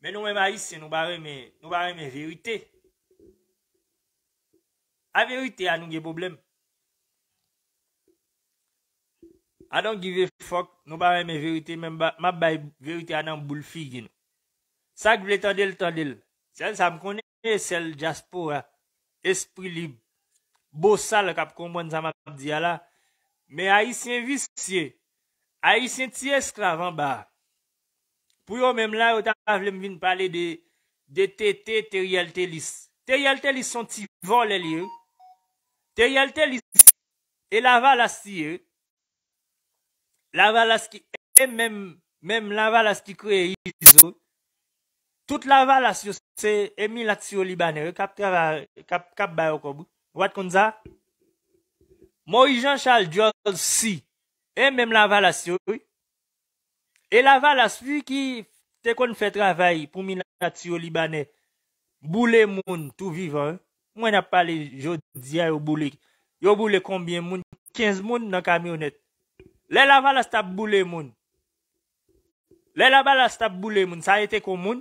S1: Men nou mwen bay isse, nou barè men verite. A verite an nou ge boblem. A don give a fuck. Nou ba reme verite. Mab bay verite an an boule figi nou. Sa k vle tondel tondel. Se an sa m konen se l jaspo a. Esprit libre. Bo sal kap kon mwen zan mab diya la. Me a yi sen vis siye. A yi sen ti esklave an ba. Pou yo menm la. O tan a vlem vin pale de. De te te teriyel telis. Teriyel telis son ti vol el yi. Te yalte li si, e lavala si yo, eh. lavala si ki e menm, menm lavala si ki kre yi zi zo. Tout lavala si yo se, e mi latsi yo libanè, eh. kap travar, kap bayo kobou, wad konza? Mori jan chal diyon si, e menm lavala si yo yo. Eh. E lavala si yo ki te kon fè travay pou mi latsi yo libanè, bou le moun tou vivan yo. Mwen ap pale yo diya yo boulik. Yo boulik konbyen moun. Kinz moun nan kamyonet. Le la balast ap boulik moun. Le la balast ap boulik moun. Sa ete kon moun.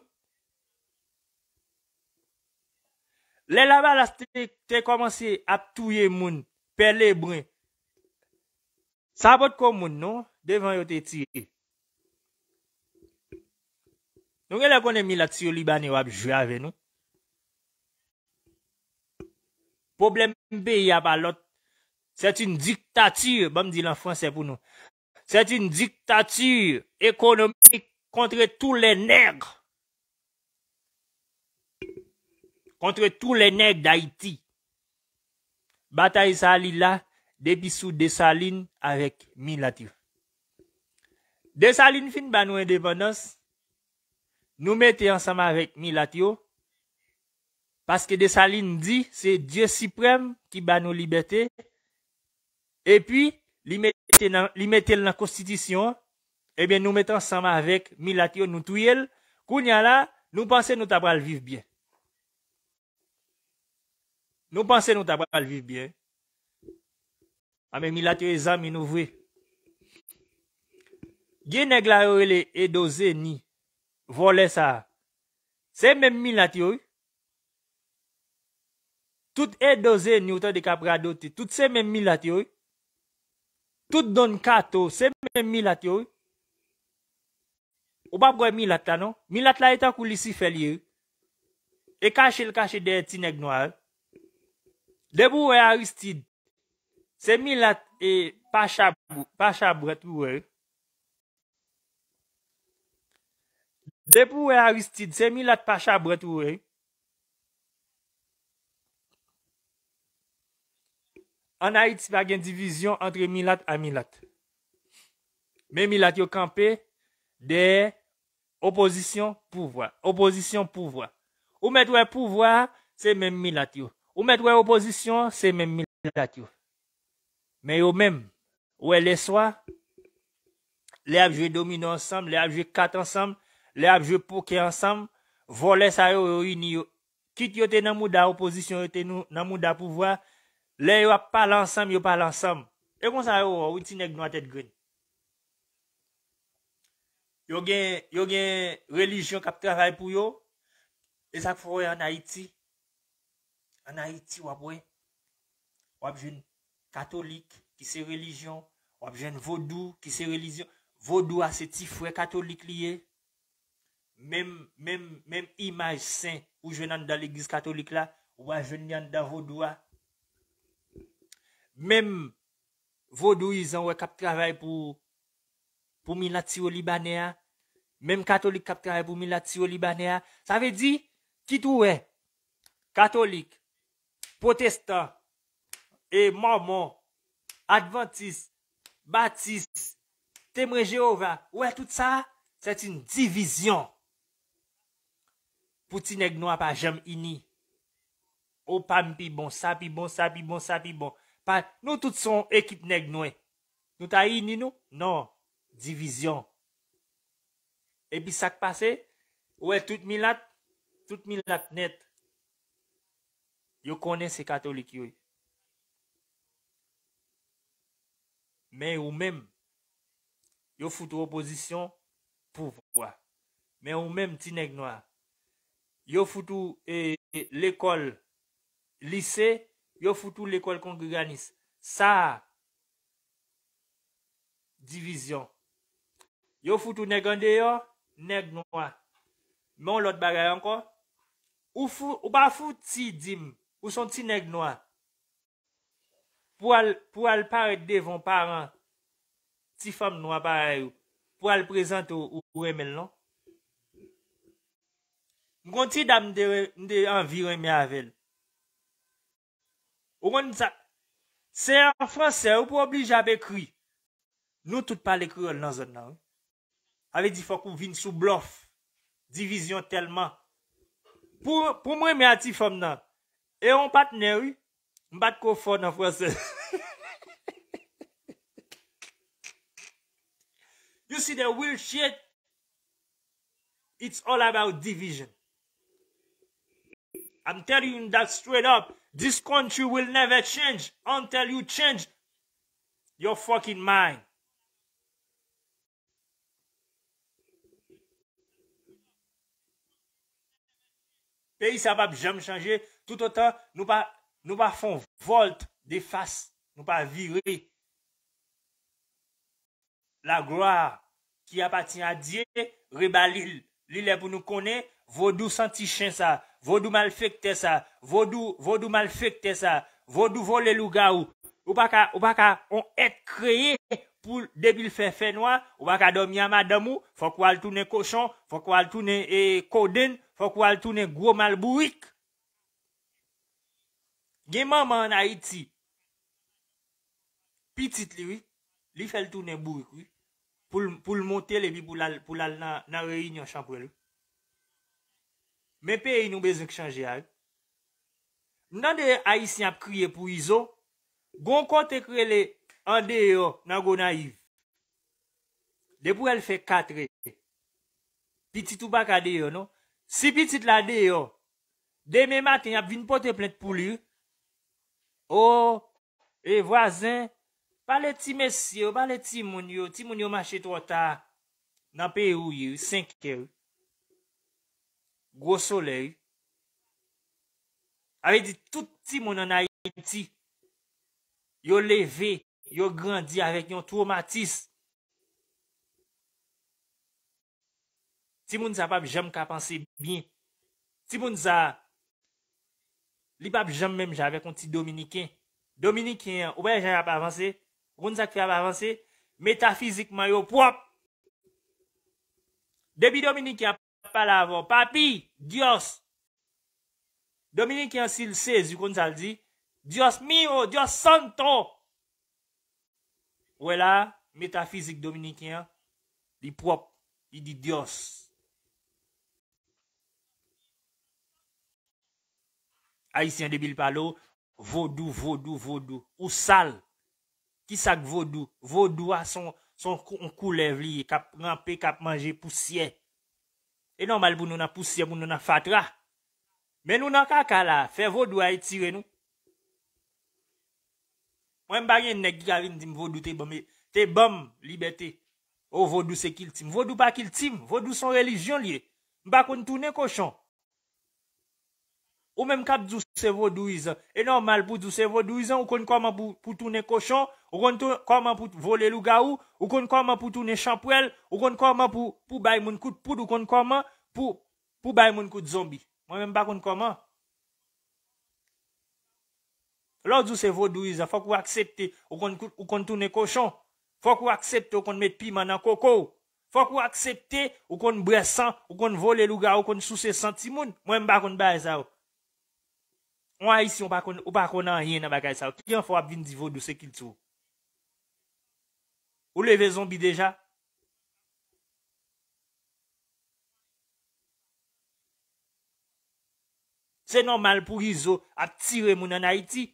S1: Le la balast te komansi ap touye moun. Pele brin. Sa apot kon moun nou. Devan yo te tiye. Nou gen la konen mi la tiyo liban yo ap jwa ven nou. Poblèm mpè y apalot. Sèt in diktatür, bèm di lan fransè pou nou. Sèt in diktatür ekonomik kontre tout lè nègr. Kontre tout lè nègr d'Haïti. Bata y sa li la, depi sou desaline avèk mi latiou. Desaline fin ban nou indépendance. Nou mette y ansama avèk mi latiou. paske de sa lin di, se Diyo siprem ki ba nou liberté, epi, li mette nan konstitisyon, ebyen nou mette ansama avek, milatyo nou tuyel, kounya la, nou panse nou tabral viv bien. Nou panse nou tabral viv bien. Ame milatyo e zan mi nou vwe. Diyo neg la yorele e doze ni, vole sa. Se men milatyo yon, tout e doze nyoutan de kap radote, tout semen milat yoy, tout don kato, semen milat yoy, ou pap gwe milat anon, milat la etan kou lisi felye, e kache l kache de etine gnoar, debu we aristid, semen lat e pasha bret yoy, debu we aristid, semen lat pasha bret yoy, An a iti pa gen divizyon entre milat a milat. Men milat yo kampe de opozisyon pouvwa. Opozisyon pouvwa. Ou metwe pouvwa, se men milat yo. Ou metwe opozisyon, se men milat yo. Men yo men, ou e leswa, le apjwe domino ansam, le apjwe kat ansam, le apjwe poke ansam, vole sa yo yo ini yo. Kit yo te nanmou da opozisyon, yo te nanmou da pouvwa, Le yo pa lansam, yo pa lansam. E kon sa yo, witi neg nou atet gren. Yo gen, yo gen religion kap tra vay pou yo. E sak froy an Haiti. An Haiti wap we. Wap jen katolik ki se religion. Wap jen vodou ki se religion. Vodou a se ti fwe katolik liye. Mem, mem, mem imaj sen ou jen an dan l'egiz katolik la, ou wajen yan dan vodou a. Mem vodou izan wè kap trawè pou milatiro libanè ya. Mem katolik kap trawè pou milatiro libanè ya. Sa ve di, kit wè? Katolik, protestant, e mormon, adventist, batist, temre jeova. Wè tout sa, set in divizyon. Pouti ne gno apajam ini. Ou pam pi bon, sa pi bon, sa pi bon, sa pi bon. Pat, nou tout son ekip nek noue. Nou ta yi ni nou? Non, divizyon. Ebi sak pase, ou e tout milat, tout milat net. Yo konen se katolik yoy. Men ou men, yo foutou opozisyon, pouf wwa. Men ou men ti nek noua. Yo foutou, yo e, foutou e, l'ekol, lisey, Yo foutou l'ekol kongriganis. Sa. Divisyon. Yo foutou negande yo. Neg noua. Men ou lot bagay ankon. Ou pa fout ti dim. Ou son ti neg noua. Pou al paret devon paran. Ti fam noua parey ou. Pou al prezante ou remen nou. Mgon ti dam de enviroy me avel. Se yon franse ou pou oblige abe kri. Nou tout pale kri ou nan zon nan. Ave di fok ou vin sou blof. Divizyon telman. Pou mwen me ati fom nan. E yon patnen ou. Mbat kofon nan franse. You see the real shit. It's all about division. I'm telling you that straight up. This country will never change until you change your fucking mind. Pays sa pa pa jam chanje. Tout autant, nou pa fon volt de fass. Nou pa viri. La gloa ki apatin a diye, reba li. Li le pou nou konen Vodou santi chen sa, vodou mal fèk te sa, vodou, vodou mal fèk te sa, vodou vole lou ga ou. Ou baka, ou baka, on et kreye pou debil fè fè noa, ou baka do miyama damou, fòk wale toune koshon, fòk wale toune e, koden, fòk wale toune gwo mal bourik. Gen maman an a iti, pitit liwi, li fè l toune bourik, pou l monte libi pou lal nan reyinyon chanpwen liwi. Mè peye nou bezèk chanje ag. N nan de a isi ap kriye pou izo, gon kote krele an de yo nan go nan yiv. De pou el fe katre. Petit ou baka de yo nou. Si petit la de yo, demè maten ap vin pote plet pou lir. O, e vwazen, pale ti mesye, pale ti moun yo, ti moun yo manche trotar, nan peye ou yiv, senk krewe. Gros solev. Avedi tout ti moun anay ti. Yo leve, yo grandi avèk yon traumatis. Ti moun sa pap jem k apansi bin. Ti moun sa, li pap jem menm jave kon ti Dominikin. Dominikin, ou bè jen ap avansi? Kon sa ki ap avansi? Metafizikman yo, pwop! Debi Dominikin ap, papi, dios dominikyan sil se dios miyo dios santo wè la metafizik dominikyan di prop, di dios ha isi an debil palo vodou, vodou, vodou ou sal ki sak vodou, vodou a son kou lev li, kap rampi, kap manje pou siye E normal pou nou na pousye, pou nou na fatra. Men nou nan kakala, fe vodou a itire nou. Mwen mbaryen neg gharin di m vodou te bom e, libeti. Ou oh, vodou se kiltim. Vodou pa kiltim, vodou son relijyon liye. Mba kon toune koshon. Ou menm kap djouse vodouiza. E normal pou djouse vodouiza, ou kon koman pou toune koshon, ou kon koman pou vole luga ou, ou kon koman pou toune champouel, ou kon koman pou bay moun kout poud, ou kon koman pou bay moun kout zombi. Mwen menm bakon koman. Lò djouse vodouiza, fòk ou aksepte ou kon toune koshon, fòk ou aksepte ou kon met pima nan koko, fòk ou aksepte ou kon bresan, ou kon vole luga ou kon souse sentimoun, mwenmen bakon bay zavou. Ou a yisi, ou pa konan yin nan bagay sa. Ki yon fwa ap vin di vodou, se kil tou. Ou le ve zombi deja? Se normal pou Izo atire moun nan Haiti?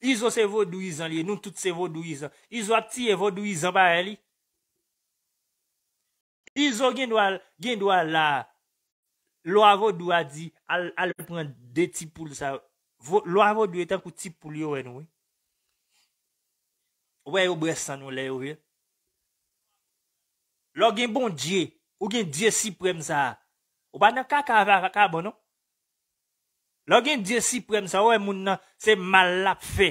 S1: Izo se vodou izan li, nou tout se vodou izan. Izo ati e vodou izan ba re li? Izo gen dwa la... Lo avodou a di al pran de ti poul sa. Lo avodou etan kou ti poul yo en wè. Ou wè yo bre san wè yo wè. Lo gen bon dje, ou gen dje siprem sa. Ou pa nan kakavar akabon nou. Lo gen dje siprem sa, ou wè moun nan se mal ap fè.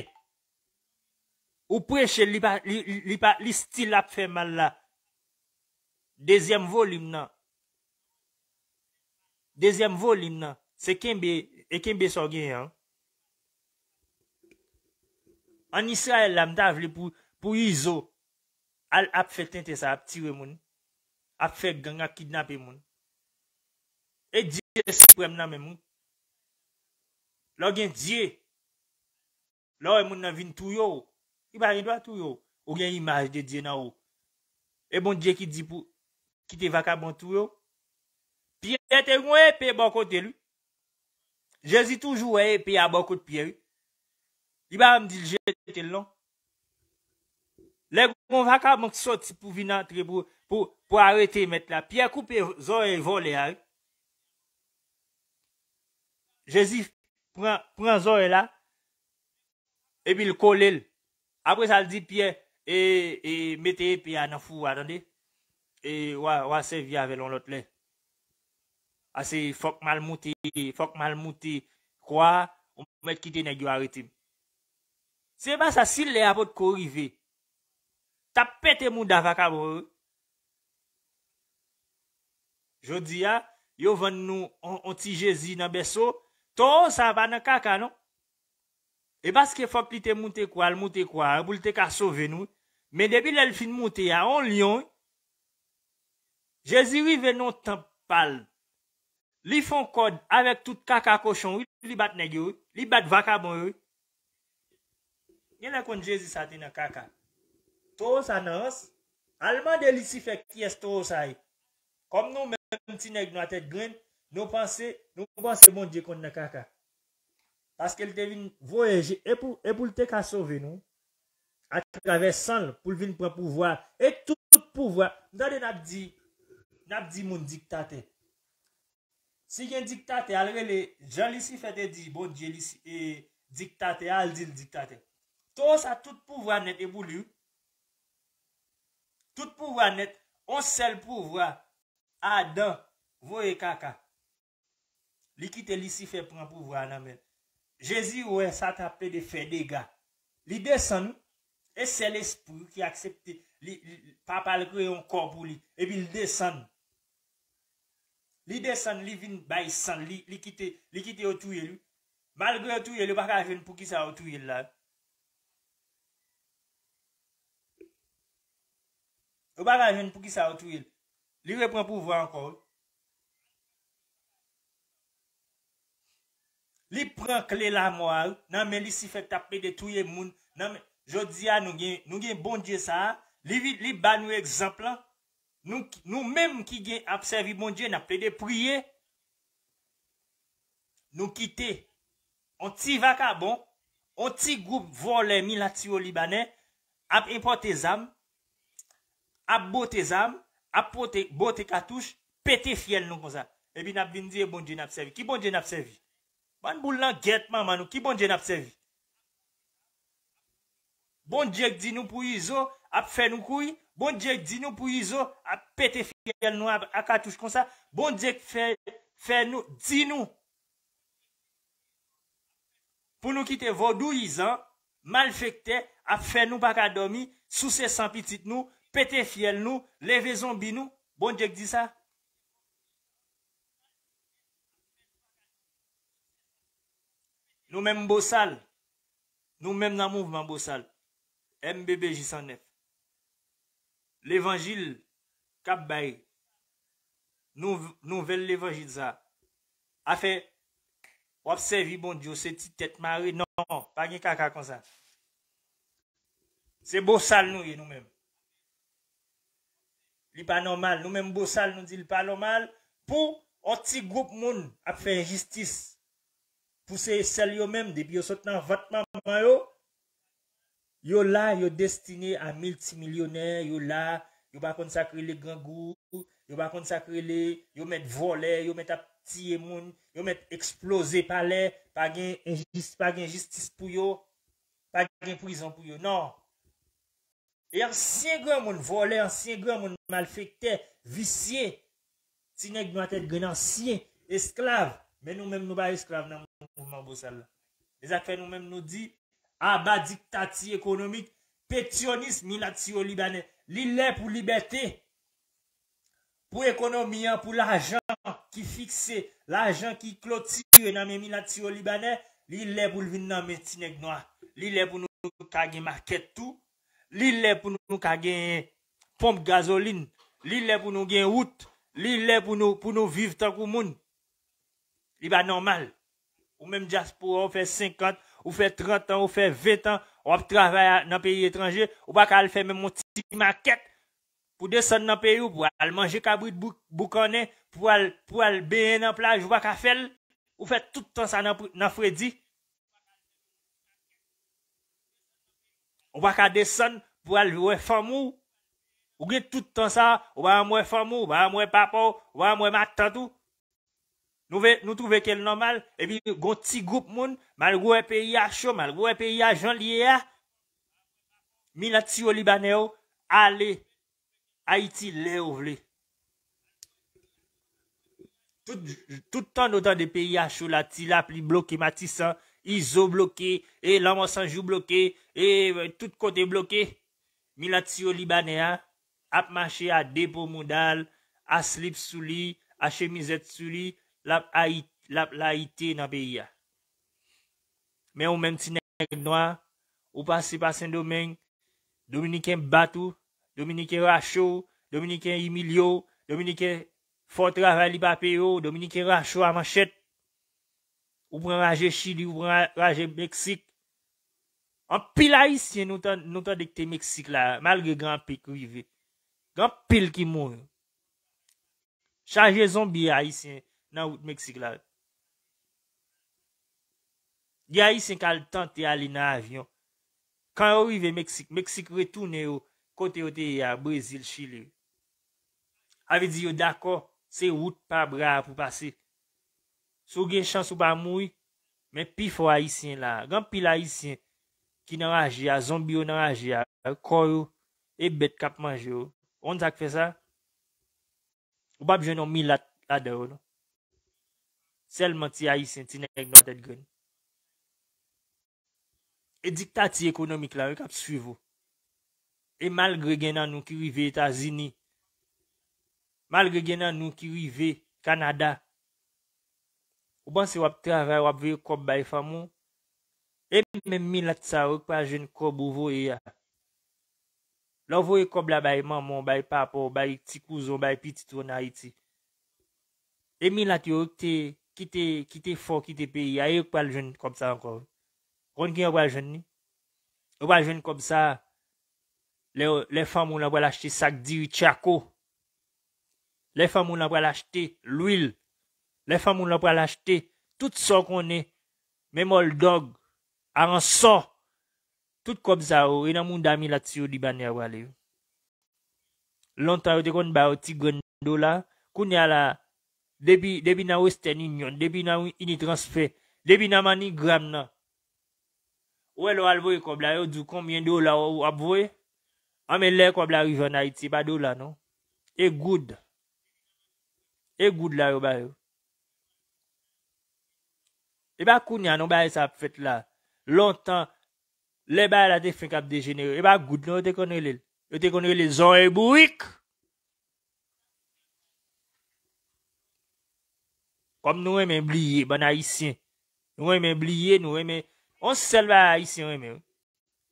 S1: Ou preche li pa li stil ap fè mal la. Dezyem volim nan. Dezyem vol im nan, se kenbe, e kenbe so gen yon. An Israel la mda vle pou, pou izo, al apfek ten te sa ap tiwe moun. Apfek ganga kidnap e moun. E diye se prem nan men moun. Lò gen diye, lò e moun nan vin tou yon. Iba gen do a tou yon, ou gen imaj de diye nan ou. E bon diye ki di pou, ki te vaka bon tou yon. E te mwen e pe bon kote li. Jezi toujou e pe a bon kote piye li. Iba mdi jete l non. Le mwen vaka mwen ki soti pou vina tribo pou arete met la. Piye koupe zore vol e a. Jezi pren zore la. E pi l kole l. Apre sa l di piye e mette e piye anafu wadande. E wase via velon lot le. Asi fok mal mouti, fok mal mouti, kwa, ou mwen kite ne gyo aritib. Se bas asil le apot kou rive, tapete mou davakabou. Jodi ya, yo ven nou an ti Jezi nan beso, ton sa ban nan kaka non. E bas ke fok li te mouti kwa, mouti kwa, e bou li te ka sove nou. Men debi lel fin mouti ya, an lion, Jezi rive nou tan pal. li fon kod avek tout kaka koshon, li bat negyo, li bat vaka bonyo. Nye la kon Jezi sati nan kaka. Tours anans, alman de li si fek kies tours ay. E. Kom nou men mtinek nou atet gren, nou panse, nou panse moun di kon nan kaka. Paske li te vin voyeji, epou e li te ka sove nou, ati la ve san pou vin pre pouvoi, eti tout pouvoi, nou da de nap di, nap di moun diktate. Se gen diktate, alwe le, jan li si fete di, bon diye li si, e, diktate, al di diktate. Tons a tout pouvwa net e bou li. Tout pouvwa net, an sel pouvwa, a dan, vo e kaka. Li kite li si fete pran pouvwa nan men. Jezi ouwe, sa tapte de fe dega. Li desen, e sel espri ki aksepte, li papa le kwe yon kor pou li, e bil desen, Li de san, li vin bay san, li kite, li kite o tuye lu. Malgre o tuye lu, baka jen pou ki sa o tuye la. O baka jen pou ki sa o tuye lu. Li repren pou vwa ankor. Li pren kle la mwa ou, nan men li si fè tapè de tuye moun. Nan men, jodi ya nou gen, nou gen bon dje sa a. Li vi, li ban ou ekzempla. Nou mèm ki gen ap servi bon diyen ap lè de priye. Nou kite. On ti vaka bon. On ti goup vole milatio libanè. Ap importe zam. Ap bote zam. Ap bote katouche. Pète fiel nou konza. Ebi nap lindye bon diyen ap servi. Ki bon diyen ap servi? Man bou lan getman man nou. Ki bon diyen ap servi? Bon diyen di nou pou yi zo. Ap fè nou kouy. Bon diyen ap servi. Bon Djek di nou pou yi zo ap pete fiel nou ak katouche kon sa. Bon Djek fè nou, di nou. Pou nou kite vodou yi zan, mal fèk te, ap fè nou baka domi, sou se san pitit nou, pete fiel nou, leve zon bi nou. Bon Djek di sa. Nou men mbosal. Nou men nan mouvman bosal. MBB J109. L'evangil kap baye, nouvel l'evangil sa, afe, wap se vi bon diyo, se ti tet mare, nan, pa gen kaka kon sa. Se bo sal nou ye nou men. Li pa normal, nou men bo sal nou di li pa normal, pou an ti goup moun ap fe justice. Pou se sel yo men, depi yo sot nan vatman man yo. Yo la yo destine a mil ti milyoner, yo la yo bakon sakre le gran gout, yo bakon sakre le yo met vole, yo met ap tiye moun, yo met eksplose pale, pa gen justice pou yo, pa gen prison pou yo, nan. E ansyen gen moun vole, ansyen gen moun malfekte, visye, sinek nou atet gen ansyen, esklave, men nou men nou ba esklave nan moun moumman bosal. Desak fe nou men nou di, Aba diktati ekonomik, petyonis milatiyo libanè. Li lè pou libetè. Pou ekonomiyan, pou l'ajan ki fikse, l'ajan ki klotire nanmen milatiyo libanè, li lè pou lvin nanmen tine gnoa. Li lè pou nou kage market tou, li lè pou nou kage pomp gazolin, li lè pou nou gen wout, li lè pou nou viv tak ou moun. Li ba normal. Ou menm jaspo ou fe 50 Ou fe 30 an, ou fe 20 an, ou ap travè nan peyi etranje, ou baka al fe mè moun ti ma ket pou de son nan peyi ou pou al manje kabrit bou konen, pou al beye nan plaj, ou baka fel, ou fe tout an sa nan fredi. Ou baka de son pou al wè fè mou, ou gè tout an sa, ou baka mwè fè mou, ou baka mwè papou, ou baka mwè matantou. Nou tou vek el normal, evi gonti goup moun, malgou e peyi a chou, malgou e peyi a jan liye a, mi la tsyo libanè ou, ale, a iti le ou vle. Tout ton notan de peyi a chou la, ti la ap li bloke, ma ti san, i zo bloke, e lanman sanjou bloke, e, e tout kote bloke, mi la tsyo libanè a, ap manche a depo moun dal, a slip sou li, a chemizet sou li, l ap la ite nan beya. Men ou men ti nek noa, ou pase pa sen domen, Dominiken Batu, Dominiken Rachou, Dominiken Emilio, Dominiken Fortravali Papero, Dominiken Rachou Amachet, ou bran raje Chidi, ou bran raje Meksik. An pil ha isye nou tan dekte Meksik la, malge gran pil krivi. Gran pil ki moun. Chaje zon bi ha isye, nan wout Meksik la. Di a isen kal tante ali nan avyon. Kan orive Meksik, Meksik retoune yo kote yo te ya Brazil, Chile. Ave di yo, dako, se wout pa bra pou pase. Sou gen chans ou pa moui, men pi fo a isen la. Gan pi la isen, ki nan raje ya, zombi yo nan raje ya, kor yo, e bet kap manje yo. On zak fe sa? Ou bab jen nou mi la dero, no? Selman ti a yi senti nek nou det gen. E dikta ti ekonomik la, rek ap suvo. E malgre gen nan nou ki rive Eta Zini. Malgre gen nan nou ki rive Kanada. O ban se wap travè, wap vè yon kob bay famou. E men mi lat sa wak pa jen kob ou vò e ya. Lò vò yon kob la bay mamon, bay papo, bay ti kouzon, bay pi ti tronay ti. E mi lat yo wak te ki te fo, ki te peyi, aye ou pal jen kom sa ankov. Kon ki an pal jen ni? An pal jen kom sa, le fam moun an pal achete sak diwi chako, le fam moun an pal achete lwil, le fam moun an pal achete tout son kon ne, menmol dog, an son, tout kom sa ou, oh. e nan moun dami la tsyo di banyan wale. Lon tan yo te kon ba ou ti gwen do la, kon ya la, Debi nan wè stè ni nyon, debi nan wè initransfè, debi nan mani gram nan. Wè lò alwè yè kob la yò, djou konbyen do la wè wè apwè. Amè lè kob la rivon na iti, pa do la nou. E goud. E goud la yò ba yò. E ba kounyan nou ba yè e sa fèt la. Lontan, lè ba yè la te fènk ap dejenè. E ba goud nou, yo te konè lè. Yo te konè lè zon e bou wik. Kom nou wè men bliye, bon haisyen. Nou wè men bliye, nou wè men... On sel wè haisyen wè men.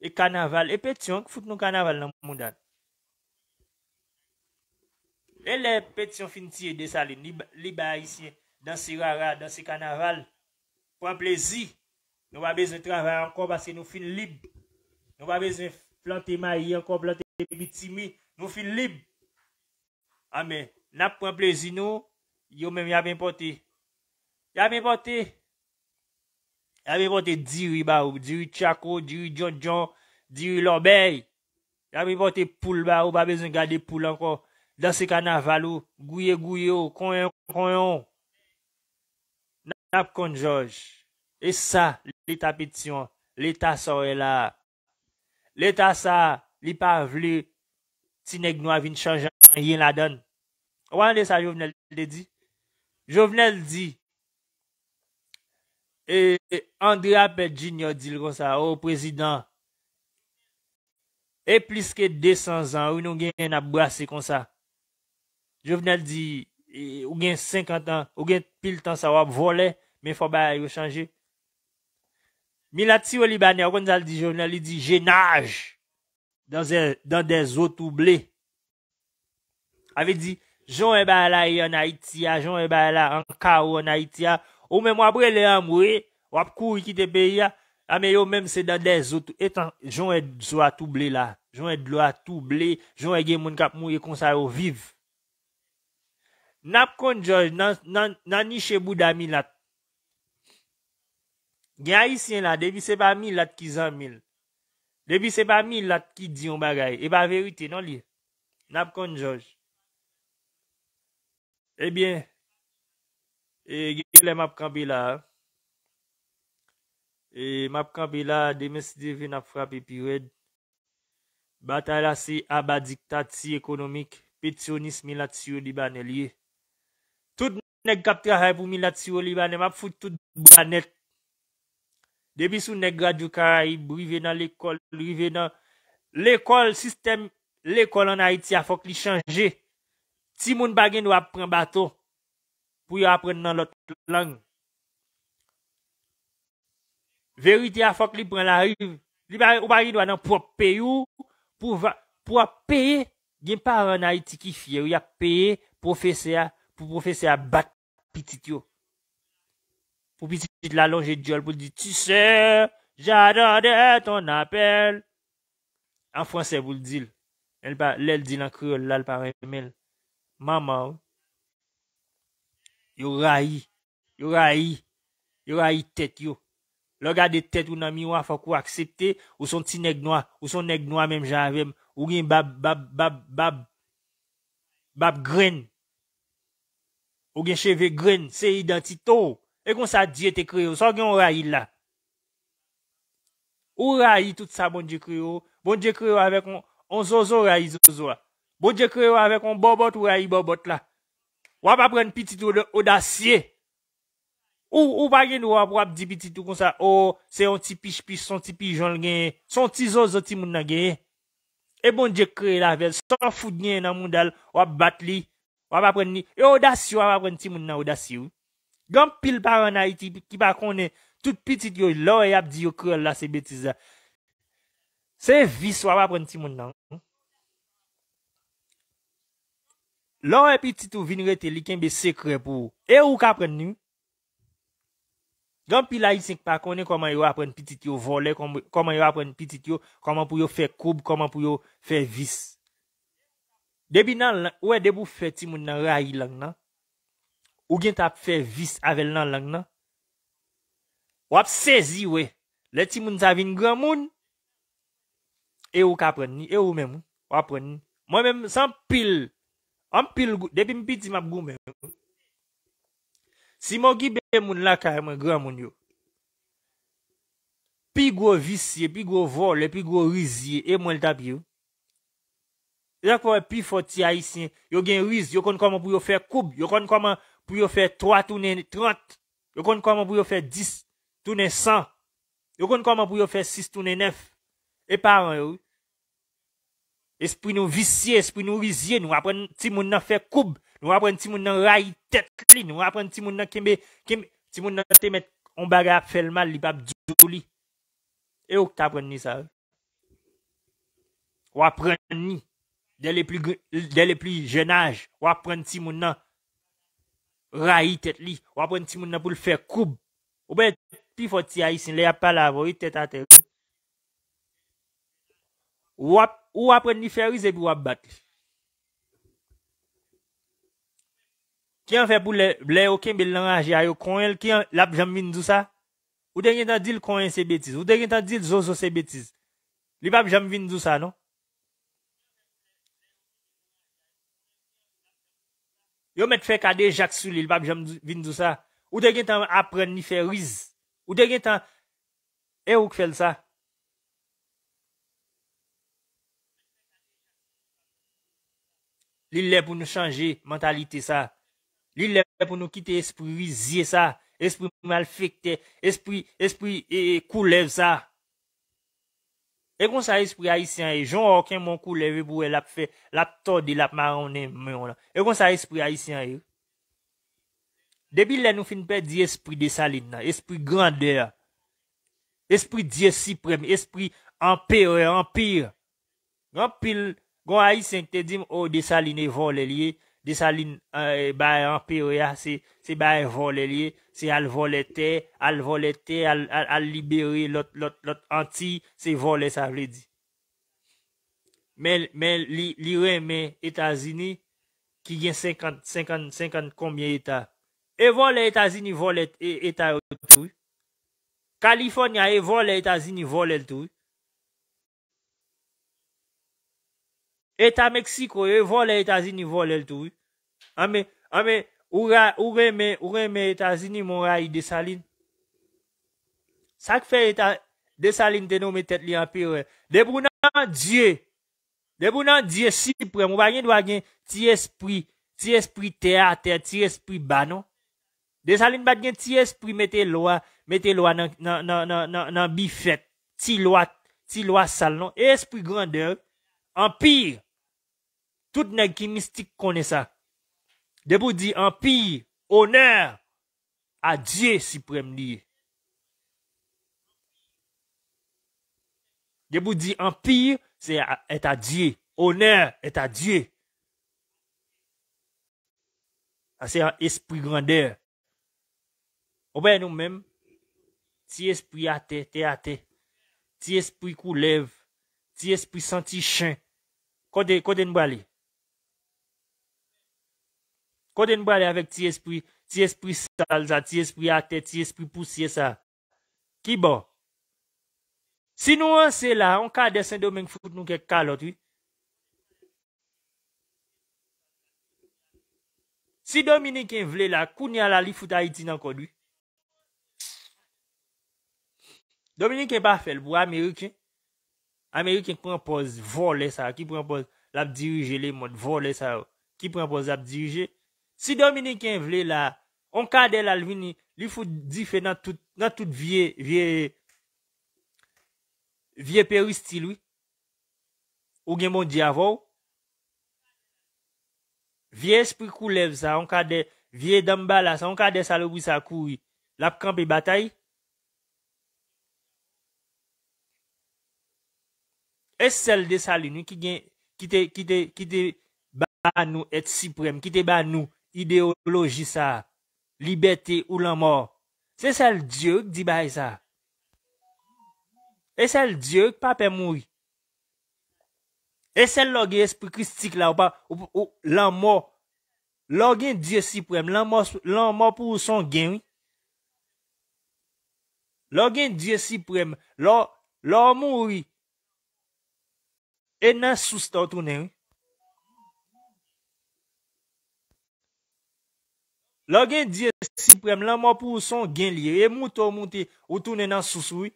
S1: E kanaval, e petyon, kou foute nou kanaval nan moun dan. E le petyon fin tiye de sa li, li ba haisyen, dan se rara, dan se kanaval. Pwè plezi, nou wè bezè travè ankon basè nou fin lib. Nou wè bezè flante mayi, ankon flante bitimi, nou fin lib. Ame, nap pwè plezi nou, yo mè mè avè mpote. Ya mi pote, ya mi pote diri ba ou, diri chako, diri djon djon, diri lombey. Ya mi pote poule ba ou, ba bezon gade poule ankon. Dansi kan avalo, gouye gouye ou, konyon, konyon. Nap konjosh. E sa, li tapetion, li tasa ou e la. Li tasa, li pa vle, ti neg nou avin chanjan, yin la don. Wan de sa, jo vnel de di? E, e Andra Pergin yo dil kon sa, o prezident, e plis ke 200 an, ou nou gen ap brase kon sa. Jo vnen li di, e, ou gen 50 an, ou gen pil tan sa wap vole, men fwa ba yo chanje. Milati yo li bane, akon zal di, jo vnen li di, jenaj, dan e, den zot ouble. Ave di, joun e ba la yon ha iti ya, joun e ba la an ka ou an ha iti ya. Ou men wapre le amwe, wap kou wikite pe ya, ame yo men se dade zot, etan, joun e dlo a touble la. Joun e dlo a touble, joun e gen moun kap mou ye konsa yo viv. Nap konjouj nan niche bouda mi lat. Gen a isyen la, debi se pa mil lat ki zan mil. Debi se pa mil lat ki di yon bagay. E pa verite, nan li. Nap konjouj. E bien. E, gele map kan be la. E, map kan be la, demen si devin ap frape pi wed. Bata la se, aba diktati ekonomik, petyonis milatiyo li banelye. Tout nek kapte a hay pou milatiyo li banem ap fout tout branet. Debis ou nek gradu karayib, rive nan lekol, rive nan lekol sistem, lekolon a iti a fok li chanje. Ti moun bagen wap pren bato. pou yo apren nan lot lang. Verite a fok li pran la rive. Li ba ou ba yi nou anan pou ap pe yo, pou ap pe, gen pa anan etikifiye, ou ya pe pou profese a bat pitit yo. Pou pitit la lonje diol pou di, Ti se, jadande ton apel. An franse pou l'dil. Lè l'dil an kreol, lè l'paran femel. Man man ou. Yo rayi, yo rayi, yo rayi tèt yo. Lò gade tèt ou nan miwa fò kou aksepte ou son ti neg noa, ou son neg noa menm jan rem. Ou gen bab, bab, bab, bab, bab gren. Ou gen cheve gren, se identito. E kon sa diye te kreyo, so gen yo rayi la. Ou rayi tout sa bon diye kreyo, bon diye kreyo avek on zozo rayi zozo la. Bon diye kreyo avek on bobot ou rayi bobot la. Wap apren pitit ou de odasye. Ou wap apren pitit ou kon sa. Ou oh, se yon ti pish pish, son ti pijon gen, son ti zoz ou ti moun na gen. E bon dje kre la vel. Son foud gen nan moun dal wap bat li. Wap apren ni. E odasye wap apren ti moun na odasye ou. Gam pil par anay ti ki pa konen tout pitit yo lor e ap di yo kre la se betize. Se vis wap apren ti moun nan. Lan wè pitit ou vin rete li ken be sekre pou ou. E ou kapren ni? Jan pil a yi senk pa konen koman yo apren pitit yo vole, koman yo apren pitit yo, koman pou yo fe koub, koman pou yo fe vis. Debi nan lang, wè debi ou fe timoun nan rayi lang nan, ou gen tap fe vis avèl nan lang nan. Wap sezi wè, le timoun sa vin gran moun. E ou kapren ni? E ou men moun? Wap pren ni? Mwen men moun san pil, Am pil gout, depi mpiti m ap gout men wou. Si m wou ki be moun laka e mwen gran moun yo. Pi gwo visye, pi gwo vole, pi gwo rizye, e mwen tap yo. Ya kwa pi foti a yi sin, yo gen riz, yo kon koman pou yo fe koub, yo kon koman pou yo fe 3 toune 30, yo kon koman pou yo fe 10 toune 100, yo kon koman pou yo fe 6 toune 9, e paran yo wou. Espri nou visye, espri nou rizye, nou apren ti moun nan fe koub, nou apren ti moun nan rayi tet li, nou apren ti moun nan kembe, kembe, ti moun nan te met on baga ap fel mal li, pap djou li. E ouk ta apren ni sa? Ou apren ni, de le pli genaj, ou apren ti moun nan rayi tet li, ou apren ti moun nan pou l fe koub. Ou ben, pi foti a yi sin le apalav, ou yi tet a te. Wap. Ou apren niferize bi wap bat li? Ki an fe pou le ou ken belan aje a yo kongel ki an lap jam vin du sa? Ou de gen tan dil kongel se betize? Ou de gen tan dil zozo se betize? Li bab jam vin du sa non? Yo met fe kade jak su li li bab jam vin du sa? Ou de gen tan apren niferize? Ou de gen tan e ou kfel sa? Li lè pou nou chanje mentalite sa. Li lè pou nou kite espri vizye sa. Espri malfekte. Espri e, e, koulev sa. Ekon sa espri haisyen e. Joun orken moun kouleve pou el ap fe. El ap tod el ap maronem menon la. Ekon sa espri haisyen e. Debi lè nou finpe di espri de salin nan. Espri grandeur. Espri diye siprem. Espri ampere. Ampire. Ampire. Gon a yi sen te dim ou oh, desaline vol el ye, desaline eh, bayan pere ya, se bayan vol el ye, se al vol ete, al vol ete, al libere lot anti, se vol ete sa vle di. Men li remen Etazini ki gen 50, 50, 50 koumye eta. E vol ete Etazini vol ete eta yotouy. E Kalifornia e vol ete Etazini vol etouy. Eta Meksiko, e vole etazini, vole l'tou. Ame, ame, u reme, u reme etazini moun rayi Desaline. Sak fe etan, Desaline te nou metet li empire. De brounan die, de brounan die siprem, ou bagen do agen ti espri, ti espri teater, ti espri banon. Desaline bagen ti espri meteloa, meteloa nan bifet, ti loa, ti loa salnon. Tout nag ki mistik kone sa. Debo di empi, oner, a dje suprem liye. Debo di empi, se et a dje. Oner et a dje. A se an espri grandeur. Obe nou menm, ti espri ate, te ate. Ti espri kou lev. Ti espri santi chen. Kode nou bale? Kote nou brade avèk ti espri, ti espri salza, ti espri akte, ti espri pousye sa. Ki bon. Si nou an se la, an ka desen domen foute nou ke kalot. Si Dominik en vle la, kouni ala li foute a iti nan kondi. Dominik en pa fel pou Amerik en. Amerik en kwen pos vol le sa, ki kwen pos lab dirije le, mod vol le sa, ki kwen pos lab dirije. Si Dominik yon vle la, on kade la lwini, li foute dife nan tout vie peristi lwi, ou gen moun di avou. Vie espri koulev sa, on kade vie dambala sa, on kade salobou sa koui, la pkanpe batay. E ideoloji sa, libeti ou la mor. Se sel diyo di bay sa. E sel diyo, pape moui. E sel logi espri kristik la, ou la mor. Logi diyo siprem, la mor pou son genwi. Logi diyo siprem, la mori. E nan sousta tonenwi. Lò gen diye si prem lanman pou son gen liye, e moutou mouti ou tounen nan sou sou,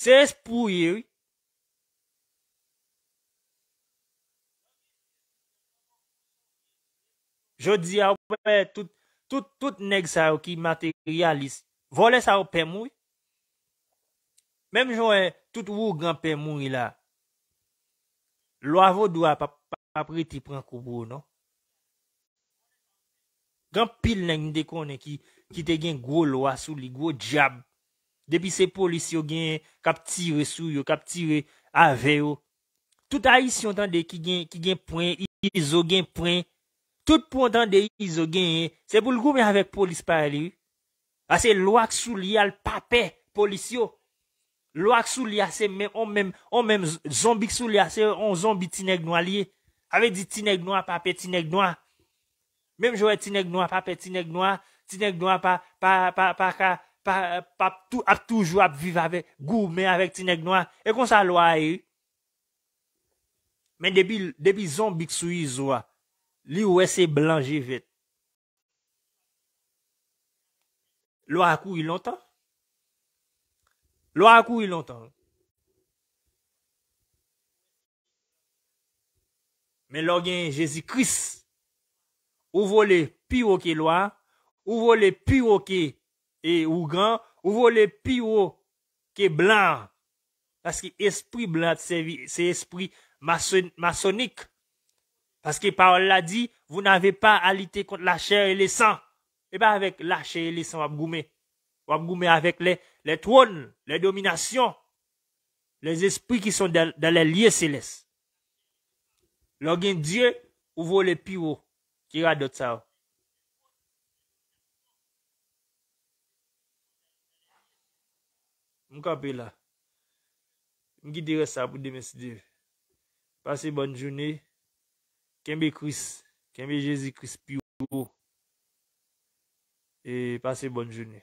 S1: se es pou yere. Je diye apè, tout neg sa yo ki materialis, vole sa yo pe mou, mem jowè, eh, tout wou gran pe mou ila, lò avou dwa papri ti pran koubo, non? Gan pil nan yon dekone ki te gen gwo loa sou li, gwo diab. Depi se polis yo gen kap tire sou yo, kap tire ave yo. Tout a yi si yon tande ki gen pwen, yi zo gen pwen. Tout pwen tande yi zo gen, se bou l goube avek polis par li. Ase loak sou li al pape, polis yo. Loak sou li ase men, on men zombi sou li ase, on zombi tinek noa li. Avek di tinek noa pape, tinek noa. Mem jowe tinek no ap apet tinek no ap. Tinek no ap ap ap ap ap ap ap ap. A toujou ap viv ave. Gou me ave tinek no ap. E kon sa lwa e. Men depi zon bik suy zwa. Li wese blanje vet. Lwa akou ilon tan? Lwa akou ilon tan. Men logye jesi kris. ou voler pire que loi, ou voler pire que et ou grand, ou voler qui que blanc. Parce que esprit blanc, c'est esprit maçonnique. Parce que parole l'a dit, vous n'avez pas à lutter contre la chair et les sang. Et pas avec la chair et les sang, on va avec les, les trônes, les dominations, les esprits qui sont dans, les lieux célestes. a Dieu, ou voler pire Ki rado tsa ou. Mk apela. Mki dire sa pou demeside. Pase bon jouni. Kenbe kris. Kenbe jezi kris pi ou. E pase bon jouni.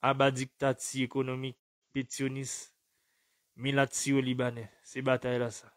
S1: Aba diktati ekonomik. Petyonis. Milat si ou libanen. Se batay la sa.